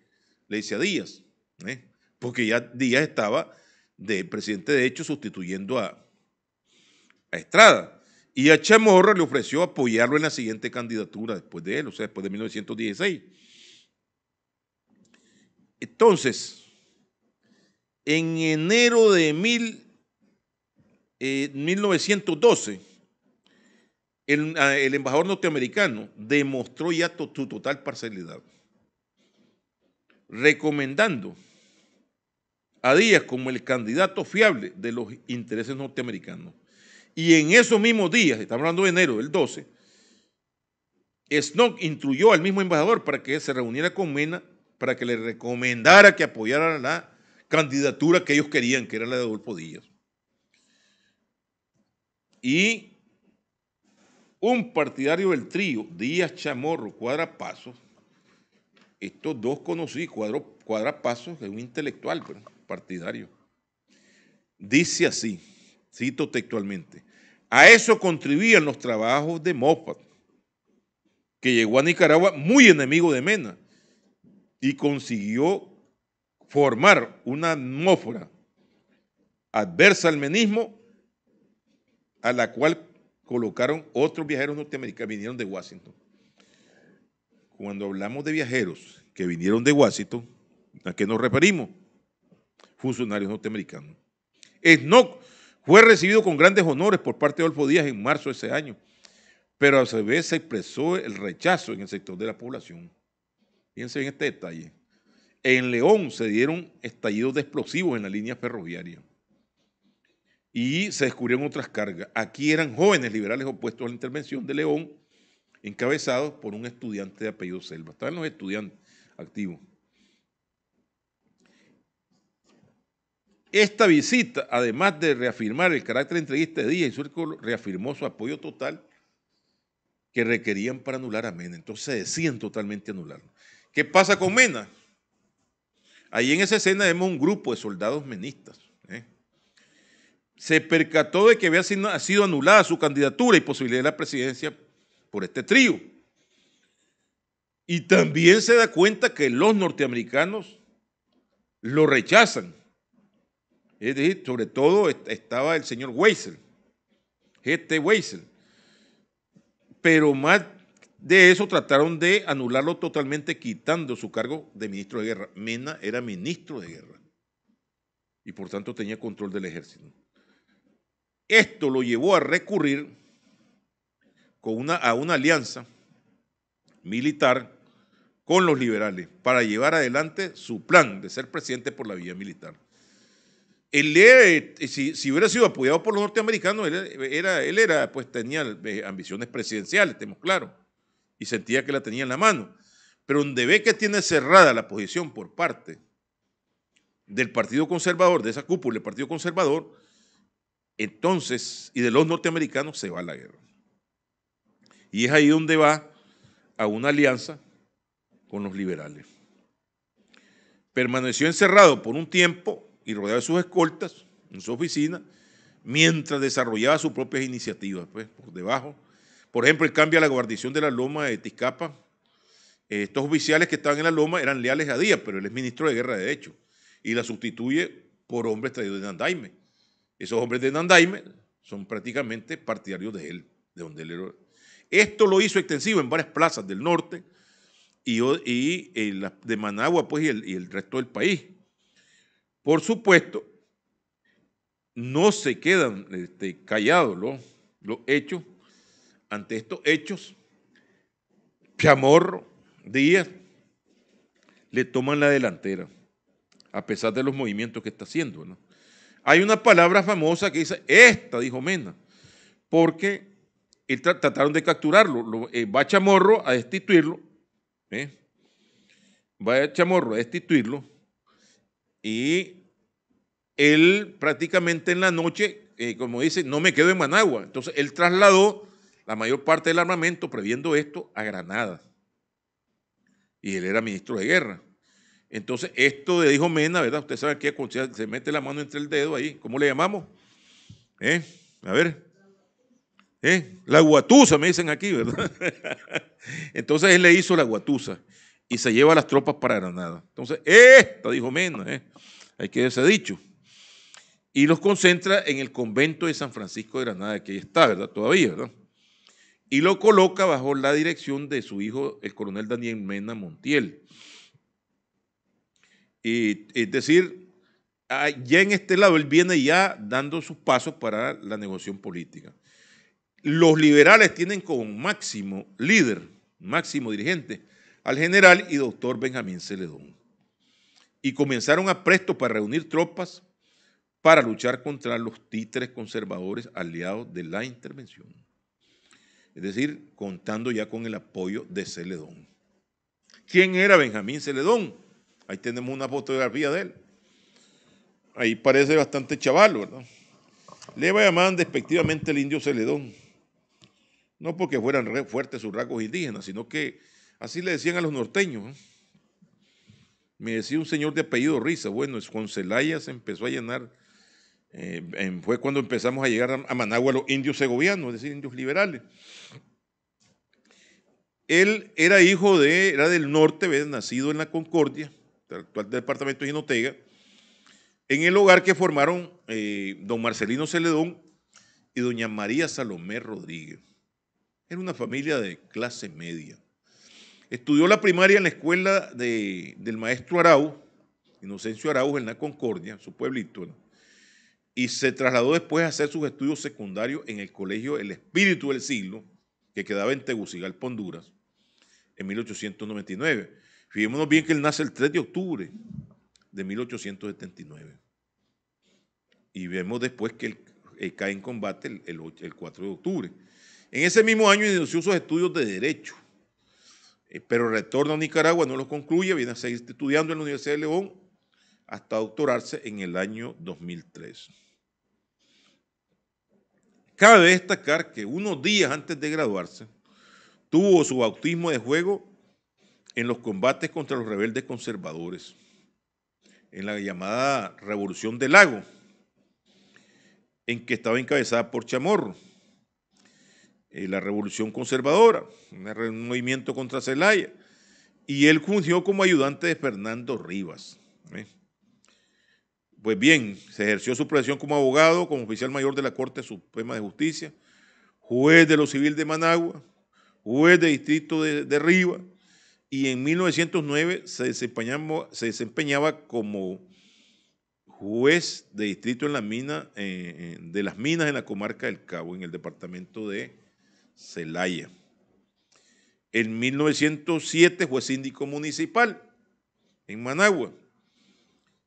Speaker 1: le dice a Díaz, ¿eh? porque ya Díaz estaba de presidente de hecho sustituyendo a Estrada. Y a Chamorro le ofreció apoyarlo en la siguiente candidatura después de él, o sea, después de 1916. Entonces, en enero de mil, 1912, eh, ah, el, embajador norteamericano demostró ya su total parcialidad, recomendando a Díaz como el candidato fiable de los intereses norteamericanos. Y en esos mismos días, estamos hablando de enero del 12, Snook instruyó al mismo embajador para que se reuniera con Mena para que le recomendara que apoyara la candidatura que ellos querían, que era la de Adolfo Díaz. Y un partidario del trío, Díaz Chamorro, Cuadra Pasos, estos dos conocí, Cuadro, Cuadra Pasos es un intelectual, pero partidario, dice así, cito textualmente, a eso contribuían los trabajos de Moffat, que llegó a Nicaragua muy enemigo de Mena y consiguió formar una atmósfera adversa al menismo a la cual colocaron otros viajeros norteamericanos, vinieron de Washington. Cuando hablamos de viajeros que vinieron de Washington, ¿a qué nos referimos? Funcionarios norteamericanos. Es no, fue recibido con grandes honores por parte de Olfo Díaz en marzo de ese año, pero a su vez se expresó el rechazo en el sector de la población. Fíjense en este detalle. En León se dieron estallidos de explosivos en la línea ferroviaria y se descubrieron otras cargas. Aquí eran jóvenes liberales opuestos a la intervención de León, encabezados por un estudiante de apellido Selva. Estaban los estudiantes activos. Esta visita, además de reafirmar el carácter entrevista de Díaz y Surco, reafirmó su apoyo total que requerían para anular a Mena. Entonces se decían totalmente anularlo. ¿Qué pasa con Mena? Ahí en esa escena vemos un grupo de soldados menistas. ¿eh? Se percató de que había sido anulada su candidatura y posibilidad de la presidencia por este trío. Y también se da cuenta que los norteamericanos lo rechazan. Es decir, sobre todo estaba el señor Weissel, este Weissel. Pero más de eso trataron de anularlo totalmente quitando su cargo de ministro de guerra. Mena era ministro de guerra y por tanto tenía control del ejército. Esto lo llevó a recurrir a una alianza militar con los liberales para llevar adelante su plan de ser presidente por la vía militar. Él eh, si, hubiera sido apoyado por los norteamericanos, él era, él era, pues tenía eh, ambiciones presidenciales, tenemos claro, y sentía que la tenía en la mano. Pero donde ve que tiene cerrada la posición por parte del Partido Conservador, de esa cúpula del Partido Conservador, entonces, y de los norteamericanos, se va a la guerra. Y es ahí donde va a una alianza con los liberales. Permaneció encerrado por un tiempo y rodeado de sus escoltas en su oficina, mientras desarrollaba sus propias iniciativas, pues, por debajo. Por ejemplo, el cambio a la guarnición de la Loma de Tizcapa. Eh, estos oficiales que estaban en la Loma eran leales a Díaz, pero él es ministro de Guerra de Hecho, y la sustituye por hombres traídos de Nandaime. Esos hombres de Nandaime son prácticamente partidarios de él, de donde él era. Esto lo hizo extensivo en varias plazas del norte y, eh, de Managua pues, y el resto del país. Por supuesto, no se quedan este, callados los, hechos. Ante estos hechos, Chamorro, Díaz, le toman la delantera, a pesar de los movimientos que está haciendo. Hay una palabra famosa que dice, esta, dijo Mena, porque trataron de capturarlo, lo, eh, va Chamorro a destituirlo, ¿eh? va Chamorro a destituirlo, y él prácticamente en la noche, eh, como dice, no me quedo en Managua. Entonces él trasladó la mayor parte del armamento, previendo esto, a Granada. Y él era ministro de guerra. Entonces, esto de dijo Mena, ¿verdad? Usted sabe que se mete la mano entre el dedo ahí. ¿Cómo le llamamos? ¿Eh? A ver. ¿Eh? La guatusa, me dicen aquí, ¿verdad? Entonces él le hizo la guatusa y se lleva las tropas para Granada. Entonces, esta, dijo Mena, eh, hay que ese dicho. Y los concentra en el convento de San Francisco de Granada, que ahí está, ¿verdad? Todavía, ¿verdad? Y lo coloca bajo la dirección de su hijo, el coronel Daniel Mena Montiel. Y, es decir, ah, ya en este lado, él viene ya dando sus pasos para la negociación política. Los liberales tienen como máximo líder, máximo dirigente, al general y doctor Benjamín Celedón. Y comenzaron a presto para reunir tropas para luchar contra los títeres conservadores aliados de la intervención. Es decir, contando ya con el apoyo de Celedón. ¿Quién era Benjamín Celedón? Ahí tenemos una fotografía de él. Ahí parece bastante chaval, ¿verdad? Le llamaban despectivamente el indio Celedón. No porque fueran fuertes sus rasgos indígenas, sino que Así le decían a los norteños. Me decía un señor de apellido Risa, bueno, es con Celaya se empezó a llenar, eh, fue cuando empezamos a llegar a Managua los indios segovianos, es decir, indios liberales. Él era hijo de, era del norte, nacido en la Concordia, actual departamento de Ginotega, en el hogar que formaron eh, don Marcelino Celedón y doña María Salomé Rodríguez. Era una familia de clase media. Estudió la primaria en la escuela del maestro Arau, Inocencio Arau, en la Concordia, su pueblito, y se trasladó después a hacer sus estudios secundarios en el colegio El Espíritu del Siglo, que quedaba en Tegucigalpa, Honduras, en 1899. Fijémonos bien que él nace el 3 de octubre de 1879. Y vemos después que él, cae en combate el 4 de octubre. En ese mismo año inició sus estudios de Derecho eh, pero retorno a Nicaragua, no lo concluye, viene a seguir estudiando en la Universidad de León hasta doctorarse en el año 2003. Cabe destacar que unos días antes de graduarse, tuvo su bautismo de juego en los combates contra los rebeldes conservadores, en la llamada Revolución del Lago, en que estaba encabezada por Chamorro eh, la Revolución Conservadora, un movimiento contra Zelaya, y él fungió como ayudante de Fernando Rivas. ¿eh? Pues bien, se ejerció su profesión como abogado, como oficial mayor de la Corte Suprema de Justicia, juez de lo civil de Managua, juez de distrito de, Rivas, y en 1909 se desempeñaba, como juez de distrito en la mina, eh, de las minas en la comarca del Cabo, en el departamento de Celaya. En 1907 fue síndico municipal en Managua.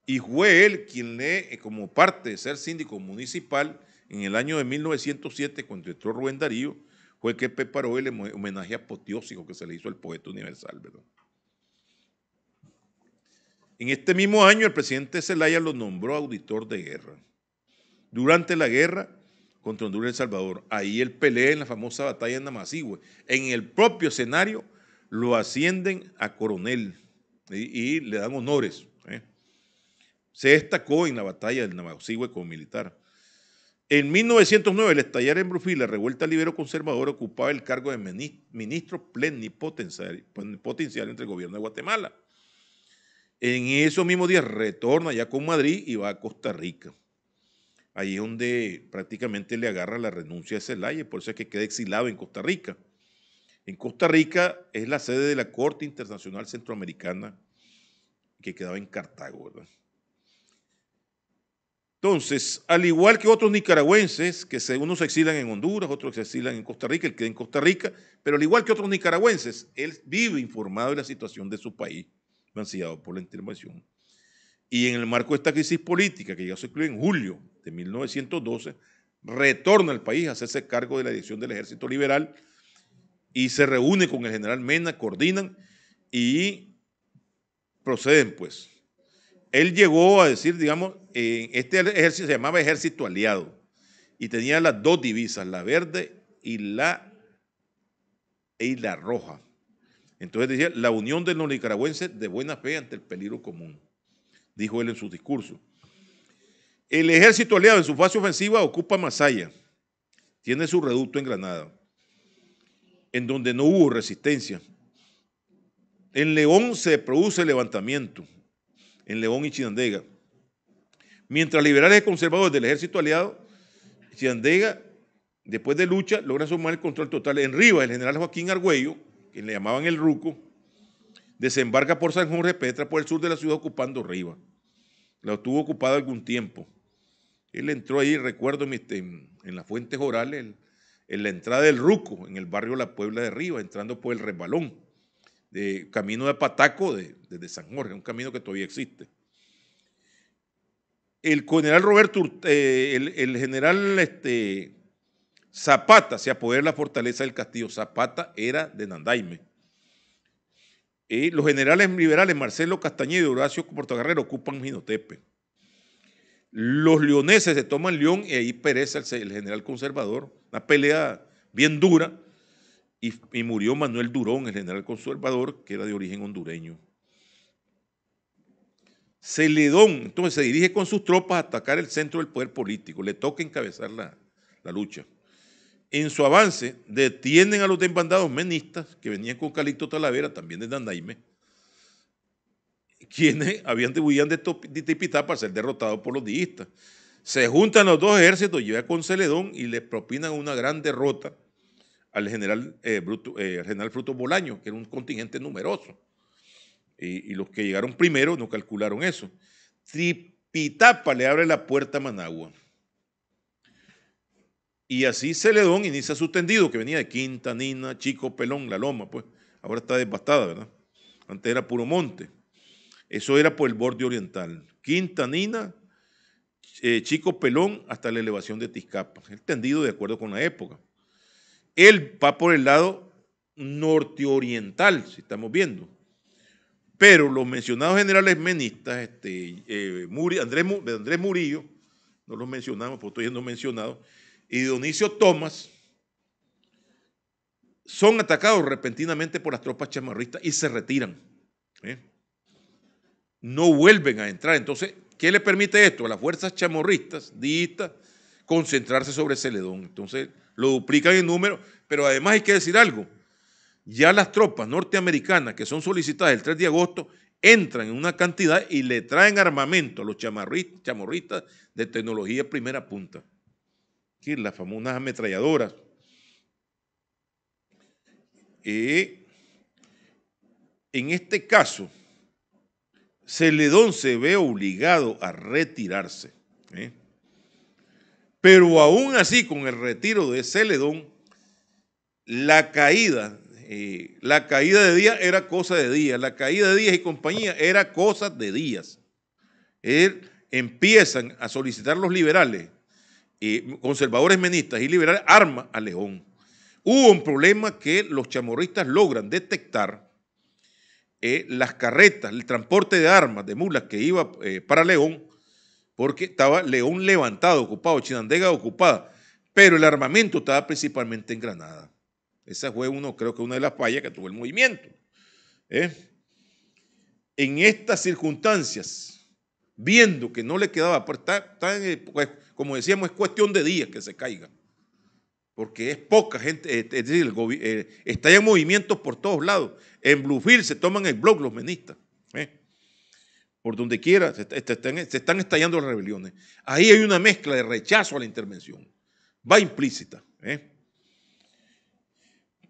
Speaker 1: Y fue él quien le, eh, como parte de ser síndico municipal, en el año de 1907, cuando entró Rubén Darío, fue el que preparó el homenaje apoteósico que se le hizo al poeta universal. En este mismo año, el presidente Zelaya lo nombró auditor de guerra. Durante la guerra, contra Honduras y El Salvador. Ahí él pelea en la famosa batalla de Namasigüe. En el propio escenario lo ascienden a coronel y, le dan honores. ¿eh? Se destacó en la batalla de Namasigüe como militar. En 1909, el estallar en Brufil, la revuelta libero-conservadora ocupaba el cargo de ministro plenipotencial plenipotenciario entre el gobierno de Guatemala. En esos mismos días retorna ya con Madrid y va a Costa Rica. Ahí es donde prácticamente le agarra la renuncia a Zelaya, por eso es que queda exilado en Costa Rica. En Costa Rica es la sede de la Corte Internacional Centroamericana que quedaba en Cartago, ¿verdad? Entonces, al igual que otros nicaragüenses, que unos se exilan en Honduras, otros se exilan en Costa Rica, él queda en Costa Rica, pero al igual que otros nicaragüenses, él vive informado de la situación de su país, mancillado por la información y en el marco de esta crisis política, que ya se incluye en julio de 1912, retorna al país a hacerse cargo de la dirección del ejército liberal y se reúne con el general Mena, coordinan y proceden pues. Él llegó a decir, digamos, en este ejército se llamaba ejército aliado y tenía las dos divisas, la verde y la, y la roja. Entonces decía, la unión de los nicaragüenses de buena fe ante el peligro común dijo él en su discurso. El ejército aliado en su fase ofensiva ocupa Masaya, tiene su reducto en Granada, en donde no hubo resistencia. En León se produce levantamiento, en León y Chinandega. Mientras liberales y conservadores del ejército aliado, Chinandega, después de lucha, logra sumar el control total. En Rivas, el general Joaquín Argüello, que le llamaban el Ruco, desembarca por San Jorge Petra por el sur de la ciudad ocupando Rivas la tuvo ocupada algún tiempo. Él entró ahí, recuerdo, en, este, las fuentes orales, en la entrada del Ruco, en el barrio La Puebla de Arriba, entrando por el resbalón, de camino de Pataco desde San Jorge, un camino que todavía existe. El general Roberto, eh, el, general este, Zapata se apoderó la fortaleza del castillo. Zapata era de Nandaime los generales liberales Marcelo Castañeda y Horacio Portagarrero, ocupan Ginotepe. Los leoneses se toman León y ahí perece el, general conservador. Una pelea bien dura. Y, murió Manuel Durón, el general conservador, que era de origen hondureño. Celedón entonces se dirige con sus tropas a atacar el centro del poder político. Le toca encabezar la lucha en su avance detienen a los desbandados menistas que venían con Calixto Talavera, también de Dandaime, quienes habían huían de, Tripitapa a ser derrotados por los diistas. Se juntan los dos ejércitos, lleva con Celedón y les propinan una gran derrota al general, eh, Bruto, eh, general Fruto Bolaño, que era un contingente numeroso. Y, y, los que llegaron primero no calcularon eso. Tripitapa le abre la puerta a Managua y así Celedón inicia su tendido, que venía de Quinta, Nina, Chico, Pelón, La Loma, pues. Ahora está devastada, ¿verdad? Antes era puro monte. Eso era por el borde oriental. Quinta, Nina, eh, Chico, Pelón, hasta la elevación de Tizcapa. El tendido de acuerdo con la época. Él va por el lado norte-oriental, si estamos viendo. Pero los mencionados generales menistas, este, eh, Andrés, Murillo, no los mencionamos, porque estoy siendo mencionado, y Dionisio Tomás son atacados repentinamente por las tropas chamarristas y se retiran. ¿eh? No vuelven a entrar. Entonces, ¿qué le permite esto? A las fuerzas chamorristas, diistas, concentrarse sobre Celedón. Entonces, lo duplican en número, pero además hay que decir algo. Ya las tropas norteamericanas que son solicitadas el 3 de agosto entran en una cantidad y le traen armamento a los chamorristas de tecnología primera punta las famosas ametralladoras. y en este caso, Celedón se ve obligado a retirarse. ¿eh? Pero aún así, con el retiro de Celedón, la caída, eh, la caída de Díaz era cosa de Díaz, la caída de Díaz y compañía era cosa de días empiezan a solicitar los liberales conservadores menistas y liberales, arma a León. Hubo un problema que los chamorristas logran detectar eh, las carretas, el transporte de armas, de mulas que iba eh, para León, porque estaba León levantado, ocupado, Chinandega ocupada, pero el armamento estaba principalmente en Granada. Esa fue uno, creo que una de las fallas que tuvo el movimiento. ¿eh? En estas circunstancias, viendo que no le quedaba, pues, está, pues, como decíamos, es cuestión de días que se caigan. Porque es poca gente, es decir, eh, está en movimiento por todos lados. En Bluefield se toman el blog los menistas. ¿eh? Por donde quiera se, están estallando las rebeliones. Ahí hay una mezcla de rechazo a la intervención. Va implícita. ¿eh?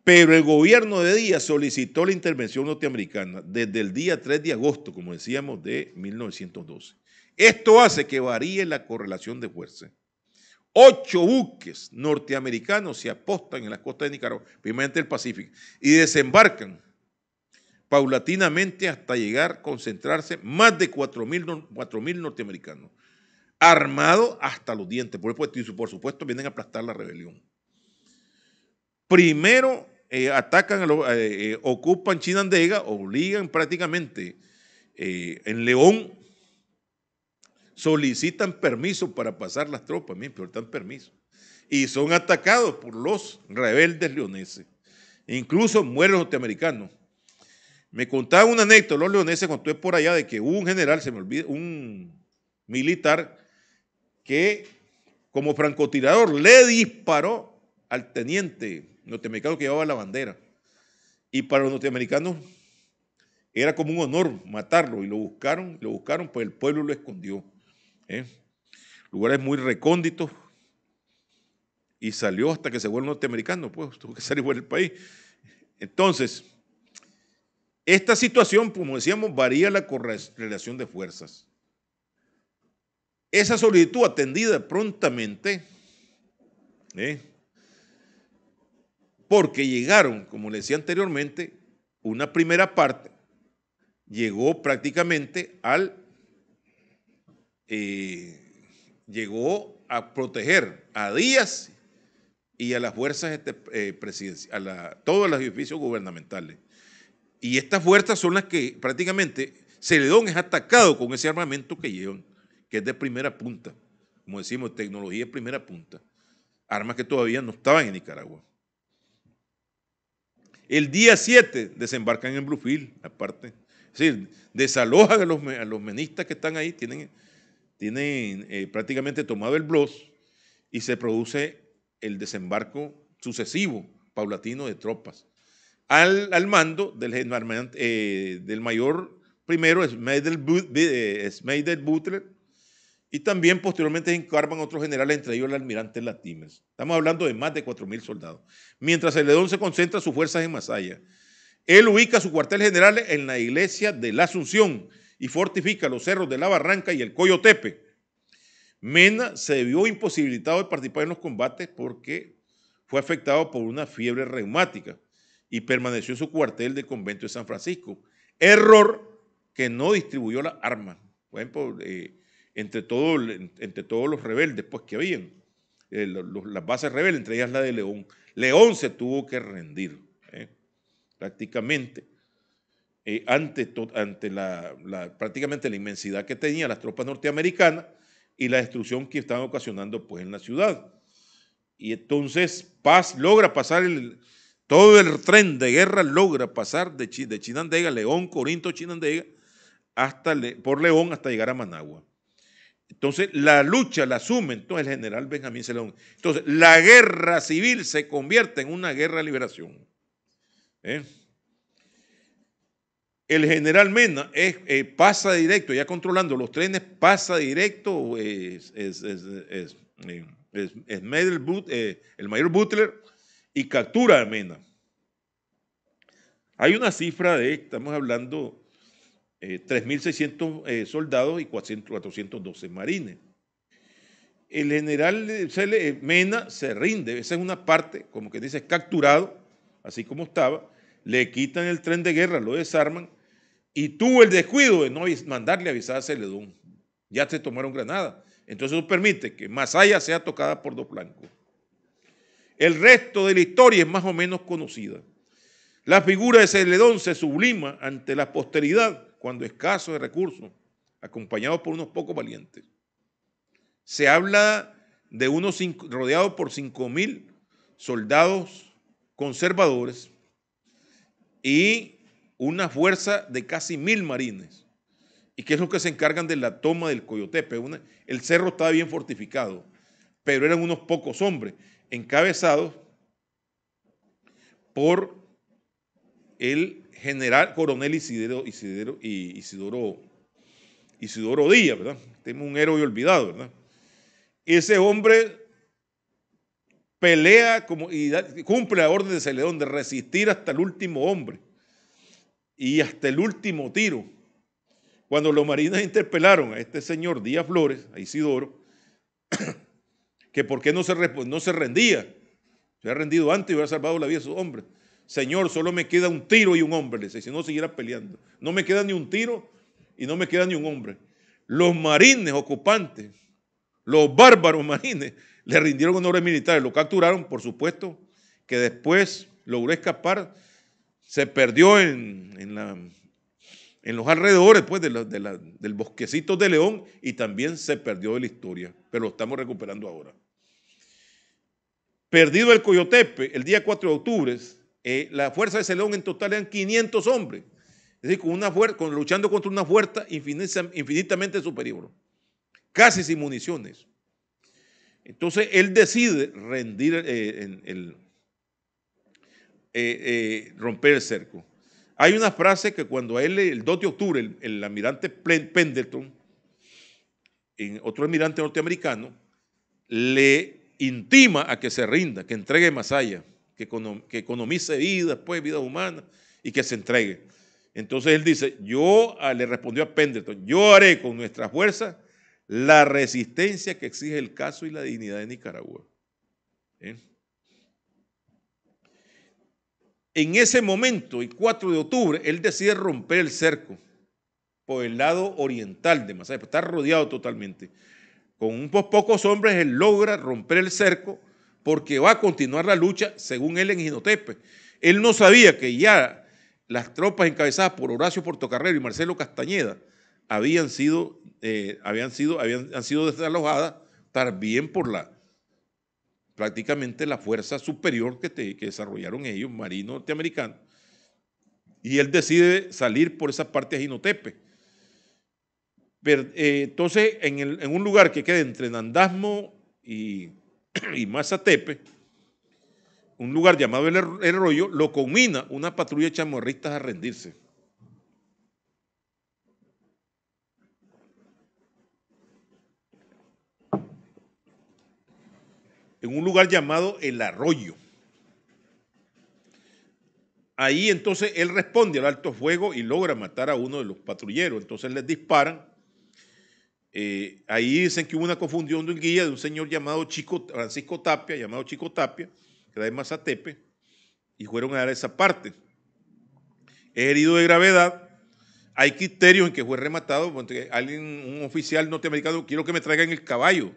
Speaker 1: Pero el gobierno de Díaz solicitó la intervención norteamericana desde el día 3 de agosto, como decíamos, de 1912. Esto hace que varíe la correlación de fuerzas. Ocho buques norteamericanos se apostan en las costas de Nicaragua, primeramente el Pacífico, y desembarcan paulatinamente hasta llegar a concentrarse más de 4.000 norteamericanos, armados hasta los dientes. Por supuesto, vienen a aplastar la rebelión. Primero eh, atacan, eh, eh, ocupan Chinandega, obligan prácticamente en León solicitan permiso para pasar las tropas, miren, están permiso, y son atacados por los rebeldes leoneses. Incluso mueren los norteamericanos. Me contaba un anécdota, los leoneses cuando estuve por allá de que hubo un general, se me olvida, un militar que como francotirador le disparó al teniente norteamericano que llevaba la bandera. Y para los norteamericanos era como un honor matarlo y lo buscaron, lo buscaron, pues el pueblo lo escondió. ¿eh? lugares muy recónditos, y salió hasta que se vuelve norteamericano, pues tuvo que salir por el país. Entonces, esta situación, como decíamos, varía la correlación de fuerzas. Esa solicitud atendida prontamente, ¿eh? porque llegaron, como le decía anteriormente, una primera parte llegó prácticamente al eh, llegó a proteger a Díaz y a las fuerzas este, eh, presidenciales, a todos los edificios gubernamentales. Y estas fuerzas son las que prácticamente Celedón es atacado con ese armamento que llevan, que es de primera punta, como decimos, tecnología de primera punta, armas que todavía no estaban en Nicaragua. El día 7 desembarcan en Bluefield, aparte. Es decir, desalojan los, a los menistas que están ahí, tienen tienen eh, prácticamente tomado el Blos y se produce el desembarco sucesivo, paulatino de tropas, al, al mando del, eh, del mayor primero, Smeidel eh, Butler, y también posteriormente se encargan otros generales, entre ellos el almirante Latimers. Estamos hablando de más de 4.000 soldados. Mientras el león se concentra sus fuerzas en Masaya, él ubica su cuartel general en la iglesia de la Asunción, y fortifica los cerros de la Barranca y el Coyotepe. Mena se vio imposibilitado de participar en los combates porque fue afectado por una fiebre reumática y permaneció en su cuartel del convento de San Francisco. Error que no distribuyó las armas eh, entre, entre todos los rebeldes pues, que habían, eh, las bases rebeldes, entre ellas la de León. León se tuvo que rendir eh, prácticamente. Eh, ante, la, prácticamente la inmensidad que tenían las tropas norteamericanas y la destrucción que estaban ocasionando pues, en la ciudad. Y entonces Paz logra pasar todo el tren de guerra, logra pasar de, de Chinandega, León, Corinto, Chinandega, hasta por León hasta llegar a Managua. Entonces la lucha la asume entonces el general Benjamín Celón. Entonces la guerra civil se convierte en una guerra de liberación. ¿Eh? El general Mena eh, pasa directo, ya controlando los trenes, pasa directo, eh, el mayor Butler, y captura a Mena. Hay una cifra de, estamos hablando, eh, 3.600 eh, soldados y 412 marines. El general Mena se rinde, esa es una parte, como que dice, capturado, así como estaba, le quitan el tren de guerra, lo desarman y tuvo el descuido de no mandarle avisar a Celedón. Ya se tomaron Granada. Entonces eso permite que Masaya sea tocada por dos blancos. El resto de la historia es más o menos conocida. La figura de Celedón se sublima ante la posteridad cuando escaso de recursos, acompañado por unos pocos valientes. Se habla de unos rodeados rodeado por 5.000 soldados conservadores y una fuerza de casi mil marines, y que es lo que se encargan de la toma del Coyotepe. el cerro estaba bien fortificado, pero eran unos pocos hombres, encabezados por el general coronel Isidoro, Isidoro, Isidoro, Isidoro Díaz, ¿verdad? Tengo un héroe olvidado, ¿verdad? Ese hombre pelea como, y cumple la orden de Celedón de resistir hasta el último hombre y hasta el último tiro. Cuando los marines interpelaron a este señor Díaz Flores, a Isidoro, que por qué no se, no se rendía, se ha rendido antes y hubiera salvado la vida de sus hombres. Señor, solo me queda un tiro y un hombre, le si no siguiera peleando. No me queda ni un tiro y no me queda ni un hombre. Los marines ocupantes, los bárbaros marines, le rindieron honores militares, lo capturaron, por supuesto, que después logró escapar se perdió en, los alrededores pues, del bosquecito de León y también se perdió de la historia, pero lo estamos recuperando ahora. Perdido el Coyotepe el día 4 de octubre, eh, la fuerza de León en total eran 500 hombres, es decir, con, luchando contra una fuerza infinitamente superior, casi sin municiones. Entonces él decide rendir eh, el eh, eh, romper el cerco. Hay una frase que cuando a él, el 2 de octubre, el, almirante Pendleton, otro almirante norteamericano, le intima a que se rinda, que entregue Masaya, que, que economice vidas, pues, vidas humanas, y que se entregue. Entonces él dice, yo ah, le respondió a Pendleton, yo haré con nuestra fuerza la resistencia que exige el caso y la dignidad de Nicaragua. ¿Eh? En ese momento, el 4 de octubre, él decide romper el cerco por el lado oriental de Masaya, está rodeado totalmente. Con un pocos hombres, él logra romper el cerco porque va a continuar la lucha, según él, en Ginotepe. Él no sabía que ya las tropas encabezadas por Horacio Portocarrero y Marcelo Castañeda habían sido, eh, habían sido, habían, han sido desalojadas también por la, prácticamente la fuerza superior que, que desarrollaron ellos, marinos norteamericanos, y él decide salir por esa parte de Jinotepe. Eh, entonces, en, el, en, un lugar que queda entre Nandasmo y, y Mazatepe, un lugar llamado El, el Rollo, lo combina una patrulla de chamorristas a rendirse. en un lugar llamado El Arroyo. Ahí entonces él responde al alto fuego y logra matar a uno de los patrulleros. Entonces les disparan. Eh, ahí dicen que hubo una confusión de un guía de un señor llamado Chico, Francisco Tapia, llamado Chico Tapia, que era de Mazatepe, y fueron a dar esa parte. Es herido de gravedad. Hay criterios en que fue rematado. Alguien, un oficial norteamericano, quiero que me traigan el caballo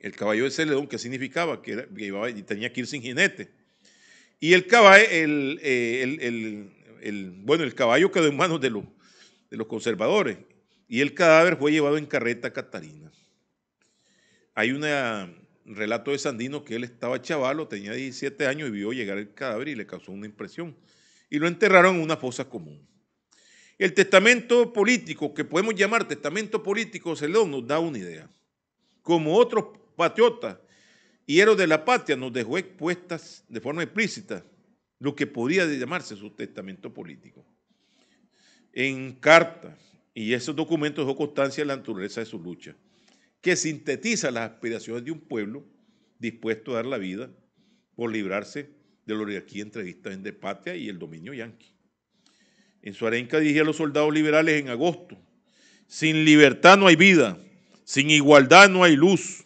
Speaker 1: el caballo de Celedón, que significaba que, tenía que ir sin jinete. Y el caballo, eh, el, el, bueno, el caballo quedó en manos de los, de los conservadores y el cadáver fue llevado en carreta a Catarina. Hay un relato de Sandino que él estaba chavalo, tenía 17 años y vio llegar el cadáver y le causó una impresión. Y lo enterraron en una fosa común. El testamento político, que podemos llamar testamento político, de Celedón nos da una idea. Como otros patriota y héroe de la patria, nos dejó expuestas de forma explícita lo que podía llamarse su testamento político. En carta, y esos documentos dejó constancia de la naturaleza de su lucha, que sintetiza las aspiraciones de un pueblo dispuesto a dar la vida por librarse de la oligarquía en de patria y el dominio yanqui. En su arenca dije a los soldados liberales en agosto. Sin libertad no hay vida, sin igualdad no hay luz,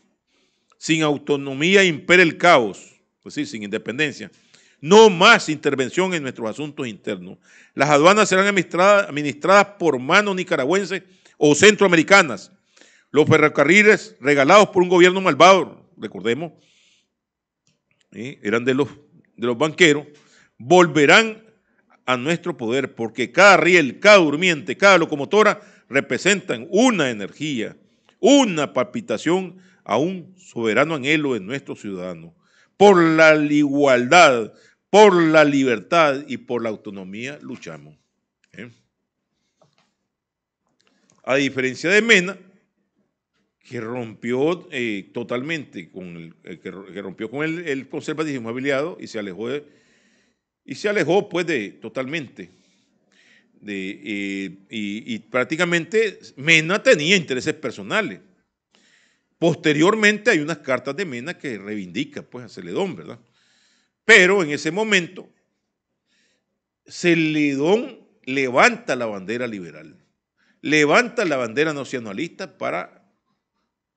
Speaker 1: sin autonomía impera el caos, pues sí, sin independencia. No más intervención en nuestros asuntos internos. Las aduanas serán administradas, por manos nicaragüenses o centroamericanas. Los ferrocarriles regalados por un gobierno malvado, recordemos, eran de los, de los banqueros, volverán a nuestro poder, porque cada riel, cada durmiente, cada locomotora representan una energía, una palpitación a un soberano anhelo de nuestros ciudadanos por la igualdad, por la libertad y por la autonomía luchamos. ¿eh? A diferencia de Mena, que rompió eh, totalmente con el, eh, que, rompió con el, conservatismo habiliado y se alejó y se alejó pues de totalmente y prácticamente Mena tenía intereses personales Posteriormente hay unas cartas de Mena que reivindica pues, a Celedón, ¿verdad? Pero en ese momento, Celedón levanta la bandera liberal, levanta la bandera nacionalista para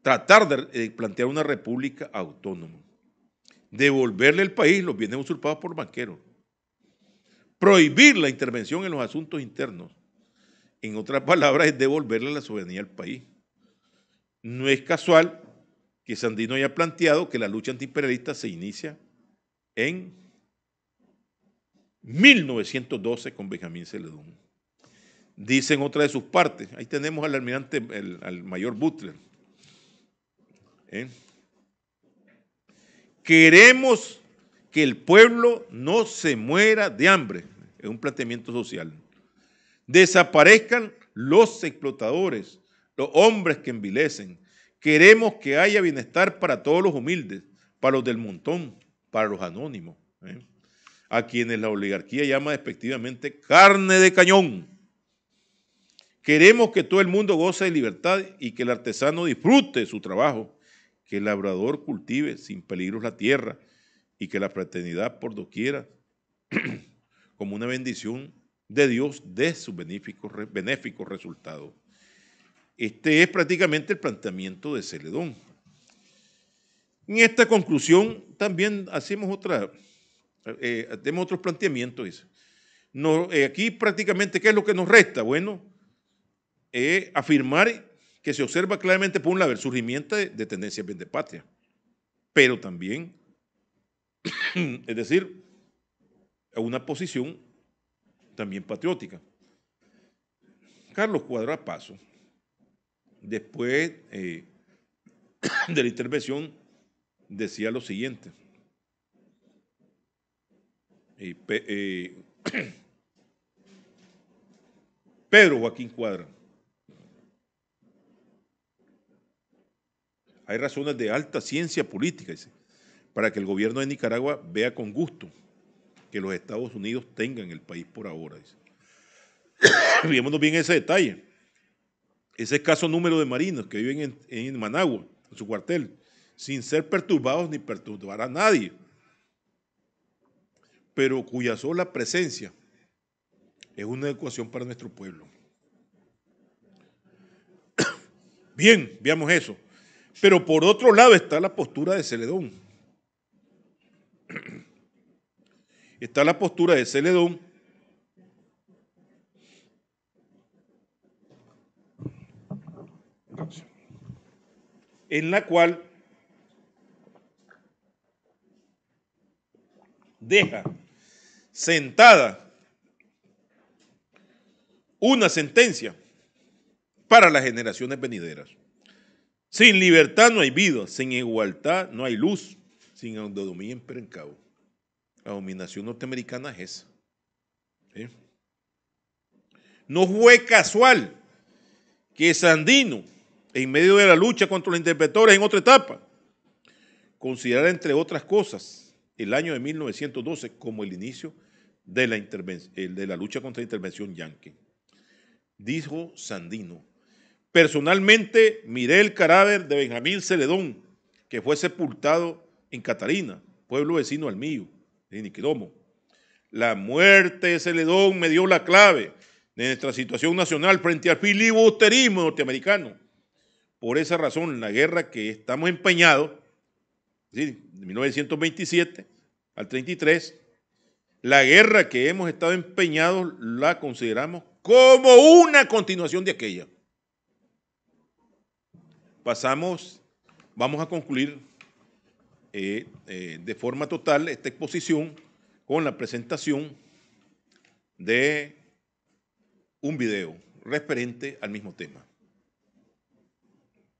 Speaker 1: tratar de eh, plantear una república autónoma, devolverle al país los bienes usurpados por banqueros, prohibir la intervención en los asuntos internos. En otras palabras, es devolverle la soberanía al país. No es casual que Sandino haya planteado que la lucha antiimperialista se inicia en 1912 con Benjamín Celedón. Dicen otra de sus partes, ahí tenemos al almirante, al mayor Butler, ¿eh? queremos que el pueblo no se muera de hambre, es un planteamiento social. Desaparezcan los explotadores, los hombres que envilecen. Queremos que haya bienestar para todos los humildes, para los del montón, para los anónimos, ¿eh? a quienes la oligarquía llama despectivamente carne de cañón. Queremos que todo el mundo goce de libertad y que el artesano disfrute su trabajo, que el labrador cultive sin peligros la tierra y que la fraternidad por doquiera, como una bendición de Dios, dé sus benéfico benéficos resultados. Este es prácticamente el planteamiento de Celedón. En esta conclusión también hacemos otra, eh, hacemos otros planteamientos. No, eh, aquí prácticamente, ¿qué es lo que nos resta? Bueno, eh, afirmar que se observa claramente, por un lado, el surgimiento de, tendencias bien de patria, pero también, es decir, una posición también patriótica. Carlos Cuadra Paso después eh, de la intervención decía lo siguiente. Eh, eh, Pedro Joaquín Cuadra. Hay razones de alta ciencia política, para que el gobierno de Nicaragua vea con gusto que los Estados Unidos tengan el país por ahora. Dice. bien ese detalle ese escaso número de marinos que viven en, Managua, en su cuartel, sin ser perturbados ni perturbar a nadie, pero cuya sola presencia es una ecuación para nuestro pueblo. Bien, veamos eso. Pero por otro lado está la postura de Celedón. Está la postura de Celedón en la cual deja sentada una sentencia para las generaciones venideras. Sin libertad no hay vida, sin igualdad no hay luz, sin autonomía en perencabo. La dominación norteamericana es esa. No fue casual que Sandino en medio de la lucha contra los interventores en otra etapa, considerar entre otras cosas el año de 1912 como el inicio de la, lucha contra la intervención yankee. Dijo Sandino, personalmente miré el cadáver de Benjamín Celedón, que fue sepultado en Catarina, pueblo vecino al mío, en Niquidomo. La muerte de Celedón me dio la clave de nuestra situación nacional frente al filibusterismo norteamericano por esa razón, la guerra que estamos empeñados, de 1927 al 33, la guerra que hemos estado empeñados la consideramos como una continuación de aquella. Pasamos, vamos a concluir eh, eh, de forma total esta exposición con la presentación de un video referente al mismo tema.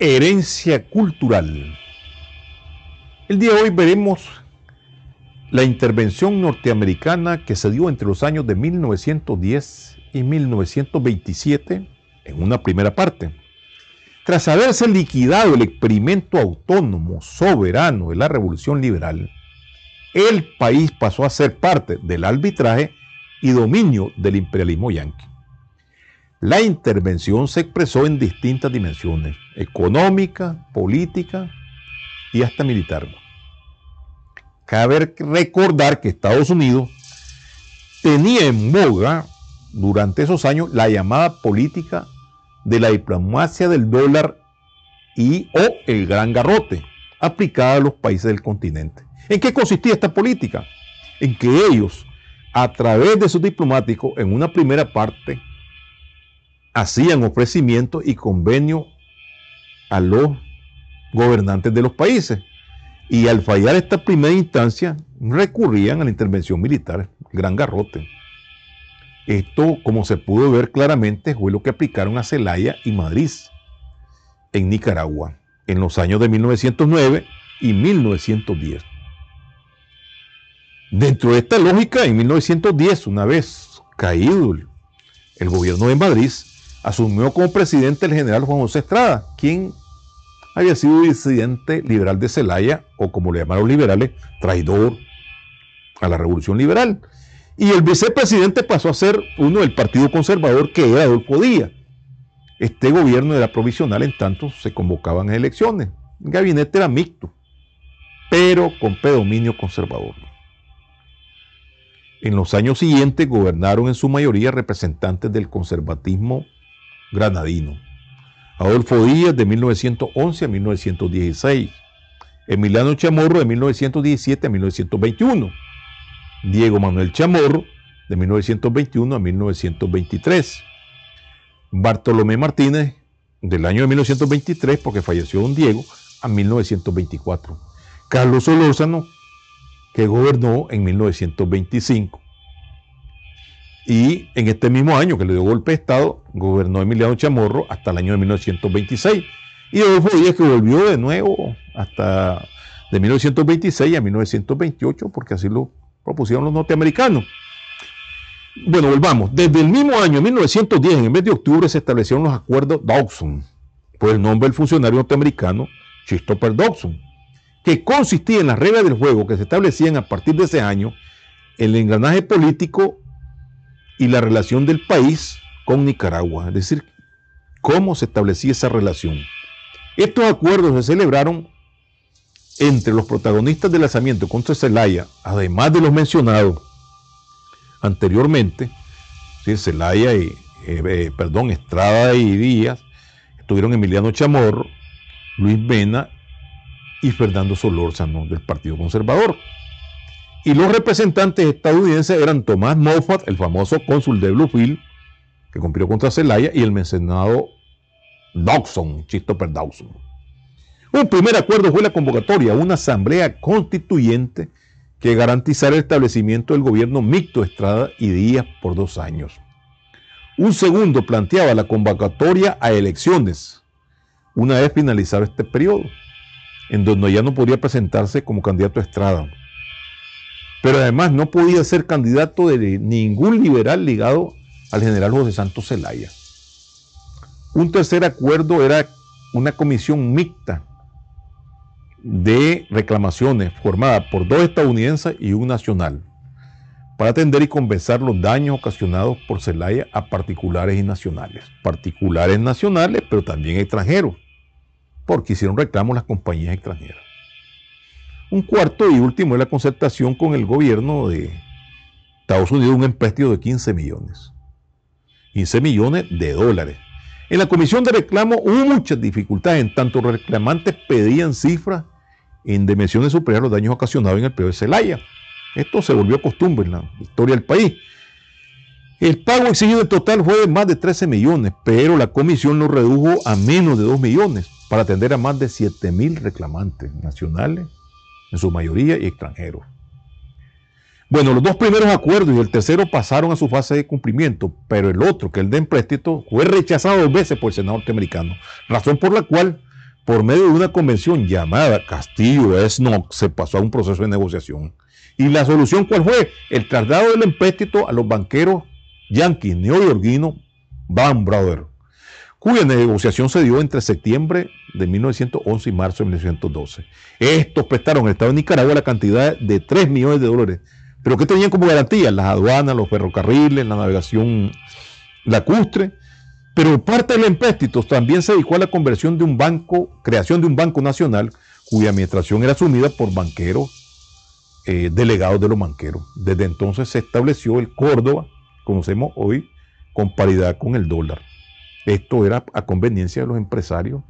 Speaker 1: herencia cultural. El día de hoy veremos la intervención norteamericana que se dio entre los años de 1910 y 1927 en una primera parte. Tras haberse liquidado el experimento autónomo soberano de la Revolución Liberal, el país pasó a ser parte del arbitraje y dominio del imperialismo yanqui. La intervención se expresó en distintas dimensiones, económica, política y hasta militar. Cabe recordar que Estados Unidos tenía en boga durante esos años la llamada política de la diplomacia del dólar y o el gran garrote aplicada a los países del continente. ¿En qué consistía esta política? En que ellos, a través de sus diplomáticos, en una primera parte, hacían ofrecimientos y convenios a los gobernantes de los países. Y al fallar esta primera instancia, recurrían a la intervención militar, gran garrote. Esto, como se pudo ver claramente, fue lo que aplicaron a Celaya y Madrid, en Nicaragua, en los años de 1909 y 1910. Dentro de esta lógica, en 1910, una vez caído el gobierno de Madrid, asumió como presidente el general Juan José Estrada, quien había sido disidente liberal de Celaya, o como le llamaron liberales, traidor a la revolución liberal. Y el vicepresidente pasó a ser uno del Partido Conservador, que era Adolfo Díaz. Este gobierno era provisional, en tanto se convocaban elecciones. El gabinete era mixto, pero con predominio conservador. En los años siguientes gobernaron en su mayoría representantes del conservatismo granadino. Adolfo Díaz de 1911 a 1916. Emiliano Chamorro de 1917 a 1921. Diego Manuel Chamorro de 1921 a 1923. Bartolomé Martínez del año de 1923, porque falleció don Diego, a 1924. Carlos Solózano que gobernó en 1925. Y en este mismo año que le dio golpe de Estado, gobernó Emiliano Chamorro hasta el año de 1926. Y Adolfo Díaz que volvió de nuevo hasta de 1926 a 1928, porque así lo propusieron los norteamericanos. Bueno, volvamos. Desde el mismo año, 1910, en el mes de octubre, se establecieron los acuerdos Dawson, por pues el nombre del funcionario norteamericano Christopher Dawson, que consistía en las reglas del juego que se establecían a partir de ese año, el engranaje político y la relación del país con Nicaragua, es decir, cómo se establecía esa relación. Estos acuerdos se celebraron entre los protagonistas del lanzamiento contra Zelaya, además de los mencionados anteriormente, Celaya Zelaya y, eh, eh, perdón, Estrada y Díaz, estuvieron Emiliano Chamorro, Luis Vena y Fernando Solórzano del Partido Conservador. Y los representantes estadounidenses eran Tomás Moffat, el famoso cónsul de Bluefield, que cumplió contra Zelaya, y el mencionado Dawson, Christopher Dawson. Un primer acuerdo fue la convocatoria a una asamblea constituyente que garantizara el establecimiento del gobierno mixto Estrada y Díaz por dos años. Un segundo planteaba la convocatoria a elecciones, una vez finalizado este periodo, en donde ya no podía presentarse como candidato Estrada pero además no podía ser candidato de ningún liberal ligado al general José Santos Zelaya. Un tercer acuerdo era una comisión mixta de reclamaciones formada por dos estadounidenses y un nacional para atender y compensar los daños ocasionados por Zelaya a particulares y nacionales. Particulares nacionales, pero también extranjeros, porque hicieron reclamos las compañías extranjeras. Un cuarto y último es la concertación con el gobierno de Estados Unidos, un empréstito de 15 millones. 15 millones de dólares. En la comisión de reclamo hubo muchas dificultades, en tanto reclamantes pedían cifras en dimensiones superiores a los daños ocasionados en el periodo de Celaya. Esto se volvió costumbre en la historia del país. El pago exigido en total fue de más de 13 millones, pero la comisión lo redujo a menos de 2 millones para atender a más de 7 mil reclamantes nacionales en su mayoría y extranjeros. Bueno, los dos primeros acuerdos y el tercero pasaron a su fase de cumplimiento, pero el otro, que el de empréstito, fue rechazado dos veces por el Senado norteamericano, razón por la cual, por medio de una convención llamada Castillo-Snock, se pasó a un proceso de negociación. ¿Y la solución cuál fue? El traslado del empréstito a los banqueros yanquis neoyorquinos Van Brother cuya negociación se dio entre septiembre de 1911 y marzo de 1912. Estos prestaron al Estado de Nicaragua la cantidad de 3 millones de dólares, pero que tenían como garantía las aduanas, los ferrocarriles, la navegación lacustre. Pero parte del empréstito también se dedicó a la conversión de un banco, creación de un banco nacional, cuya administración era asumida por banqueros eh, delegados de los banqueros. Desde entonces se estableció el Córdoba, conocemos hoy, con paridad con el dólar. Esto era a conveniencia de los empresarios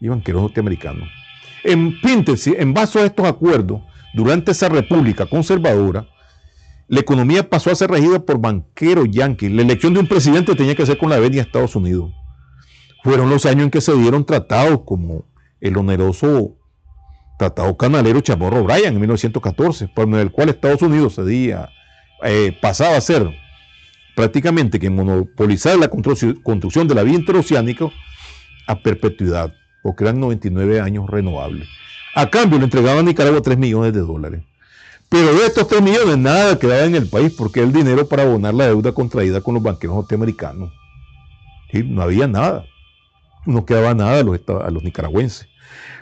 Speaker 1: y banqueros norteamericanos. En en base a estos acuerdos, durante esa república conservadora, la economía pasó a ser regida por banqueros yanquis. La elección de un presidente tenía que ser con la venia de Estados Unidos. Fueron los años en que se dieron tratados como el oneroso Tratado Canalero Chamorro Bryan en 1914, por el cual Estados Unidos eh, pasaba a ser prácticamente que monopolizar la construcción de la vía interoceánica a perpetuidad, porque eran 99 años renovables. A cambio le entregaban a Nicaragua 3 millones de dólares. Pero de estos 3 millones nada quedaba en el país porque era el dinero para abonar la deuda contraída con los banqueros norteamericanos. Y no había nada. No quedaba nada a los, a los nicaragüenses.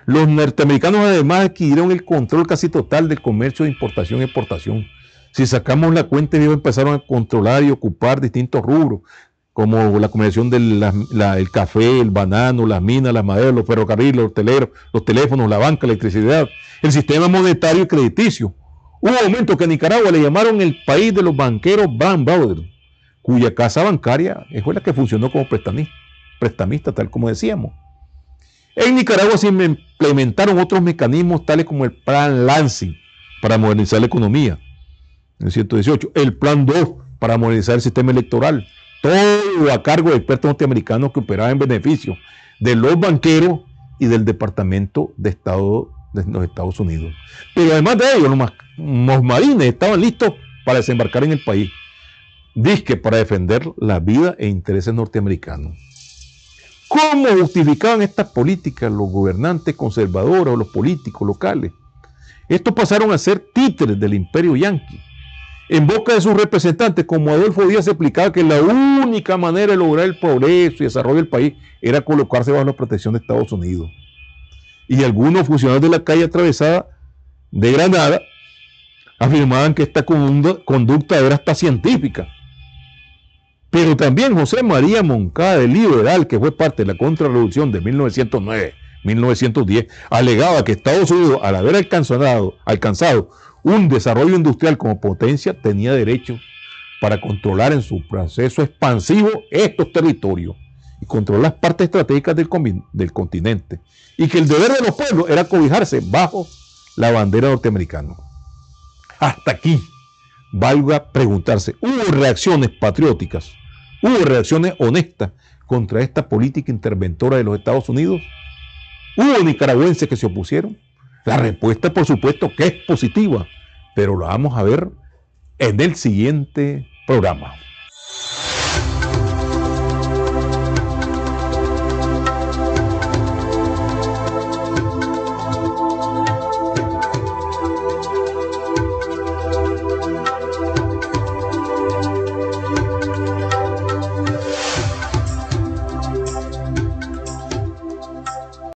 Speaker 1: Los norteamericanos además adquirieron el control casi total del comercio de importación y exportación. Si sacamos la cuenta, ellos empezaron a controlar y ocupar distintos rubros, como la combinación del café, el banano, las minas, las maderas, los ferrocarriles, los los teléfonos, la banca, la electricidad, el sistema monetario y crediticio. Hubo un aumento que a Nicaragua le llamaron el país de los banqueros Van cuya casa bancaria fue la que funcionó como prestamista tal como decíamos. En Nicaragua se implementaron otros mecanismos tales como el Plan Lansing para modernizar la economía, el 118. El plan 2 para modernizar el sistema electoral. Todo a cargo de expertos norteamericanos que operaban en beneficio de los banqueros y del Departamento de Estado de los Estados Unidos. Pero además de ellos los, marines estaban listos para desembarcar en el país. Disque para defender la vida e intereses norteamericanos. ¿Cómo justificaban estas políticas los gobernantes conservadores o los políticos locales? Estos pasaron a ser títeres del imperio yanqui en boca de sus representantes, como Adolfo Díaz explicaba que la única manera de lograr el progreso y desarrollo del país era colocarse bajo la protección de Estados Unidos. Y algunos funcionarios de la calle atravesada de Granada afirmaban que esta conducta era hasta científica. Pero también José María Moncada, el liberal que fue parte de la contrarrevolución de 1909, 1910, alegaba que Estados Unidos, al haber alcanzado, alcanzado un desarrollo industrial como potencia tenía derecho para controlar en su proceso expansivo estos territorios y controlar las partes estratégicas del, continente, y que el deber de los pueblos era cobijarse bajo la bandera norteamericana. Hasta aquí, valga preguntarse, ¿hubo reacciones patrióticas? ¿Hubo reacciones honestas contra esta política interventora de los Estados Unidos? ¿Hubo nicaragüenses que se opusieron? La respuesta, por supuesto, que es positiva, pero lo vamos a ver en el siguiente programa.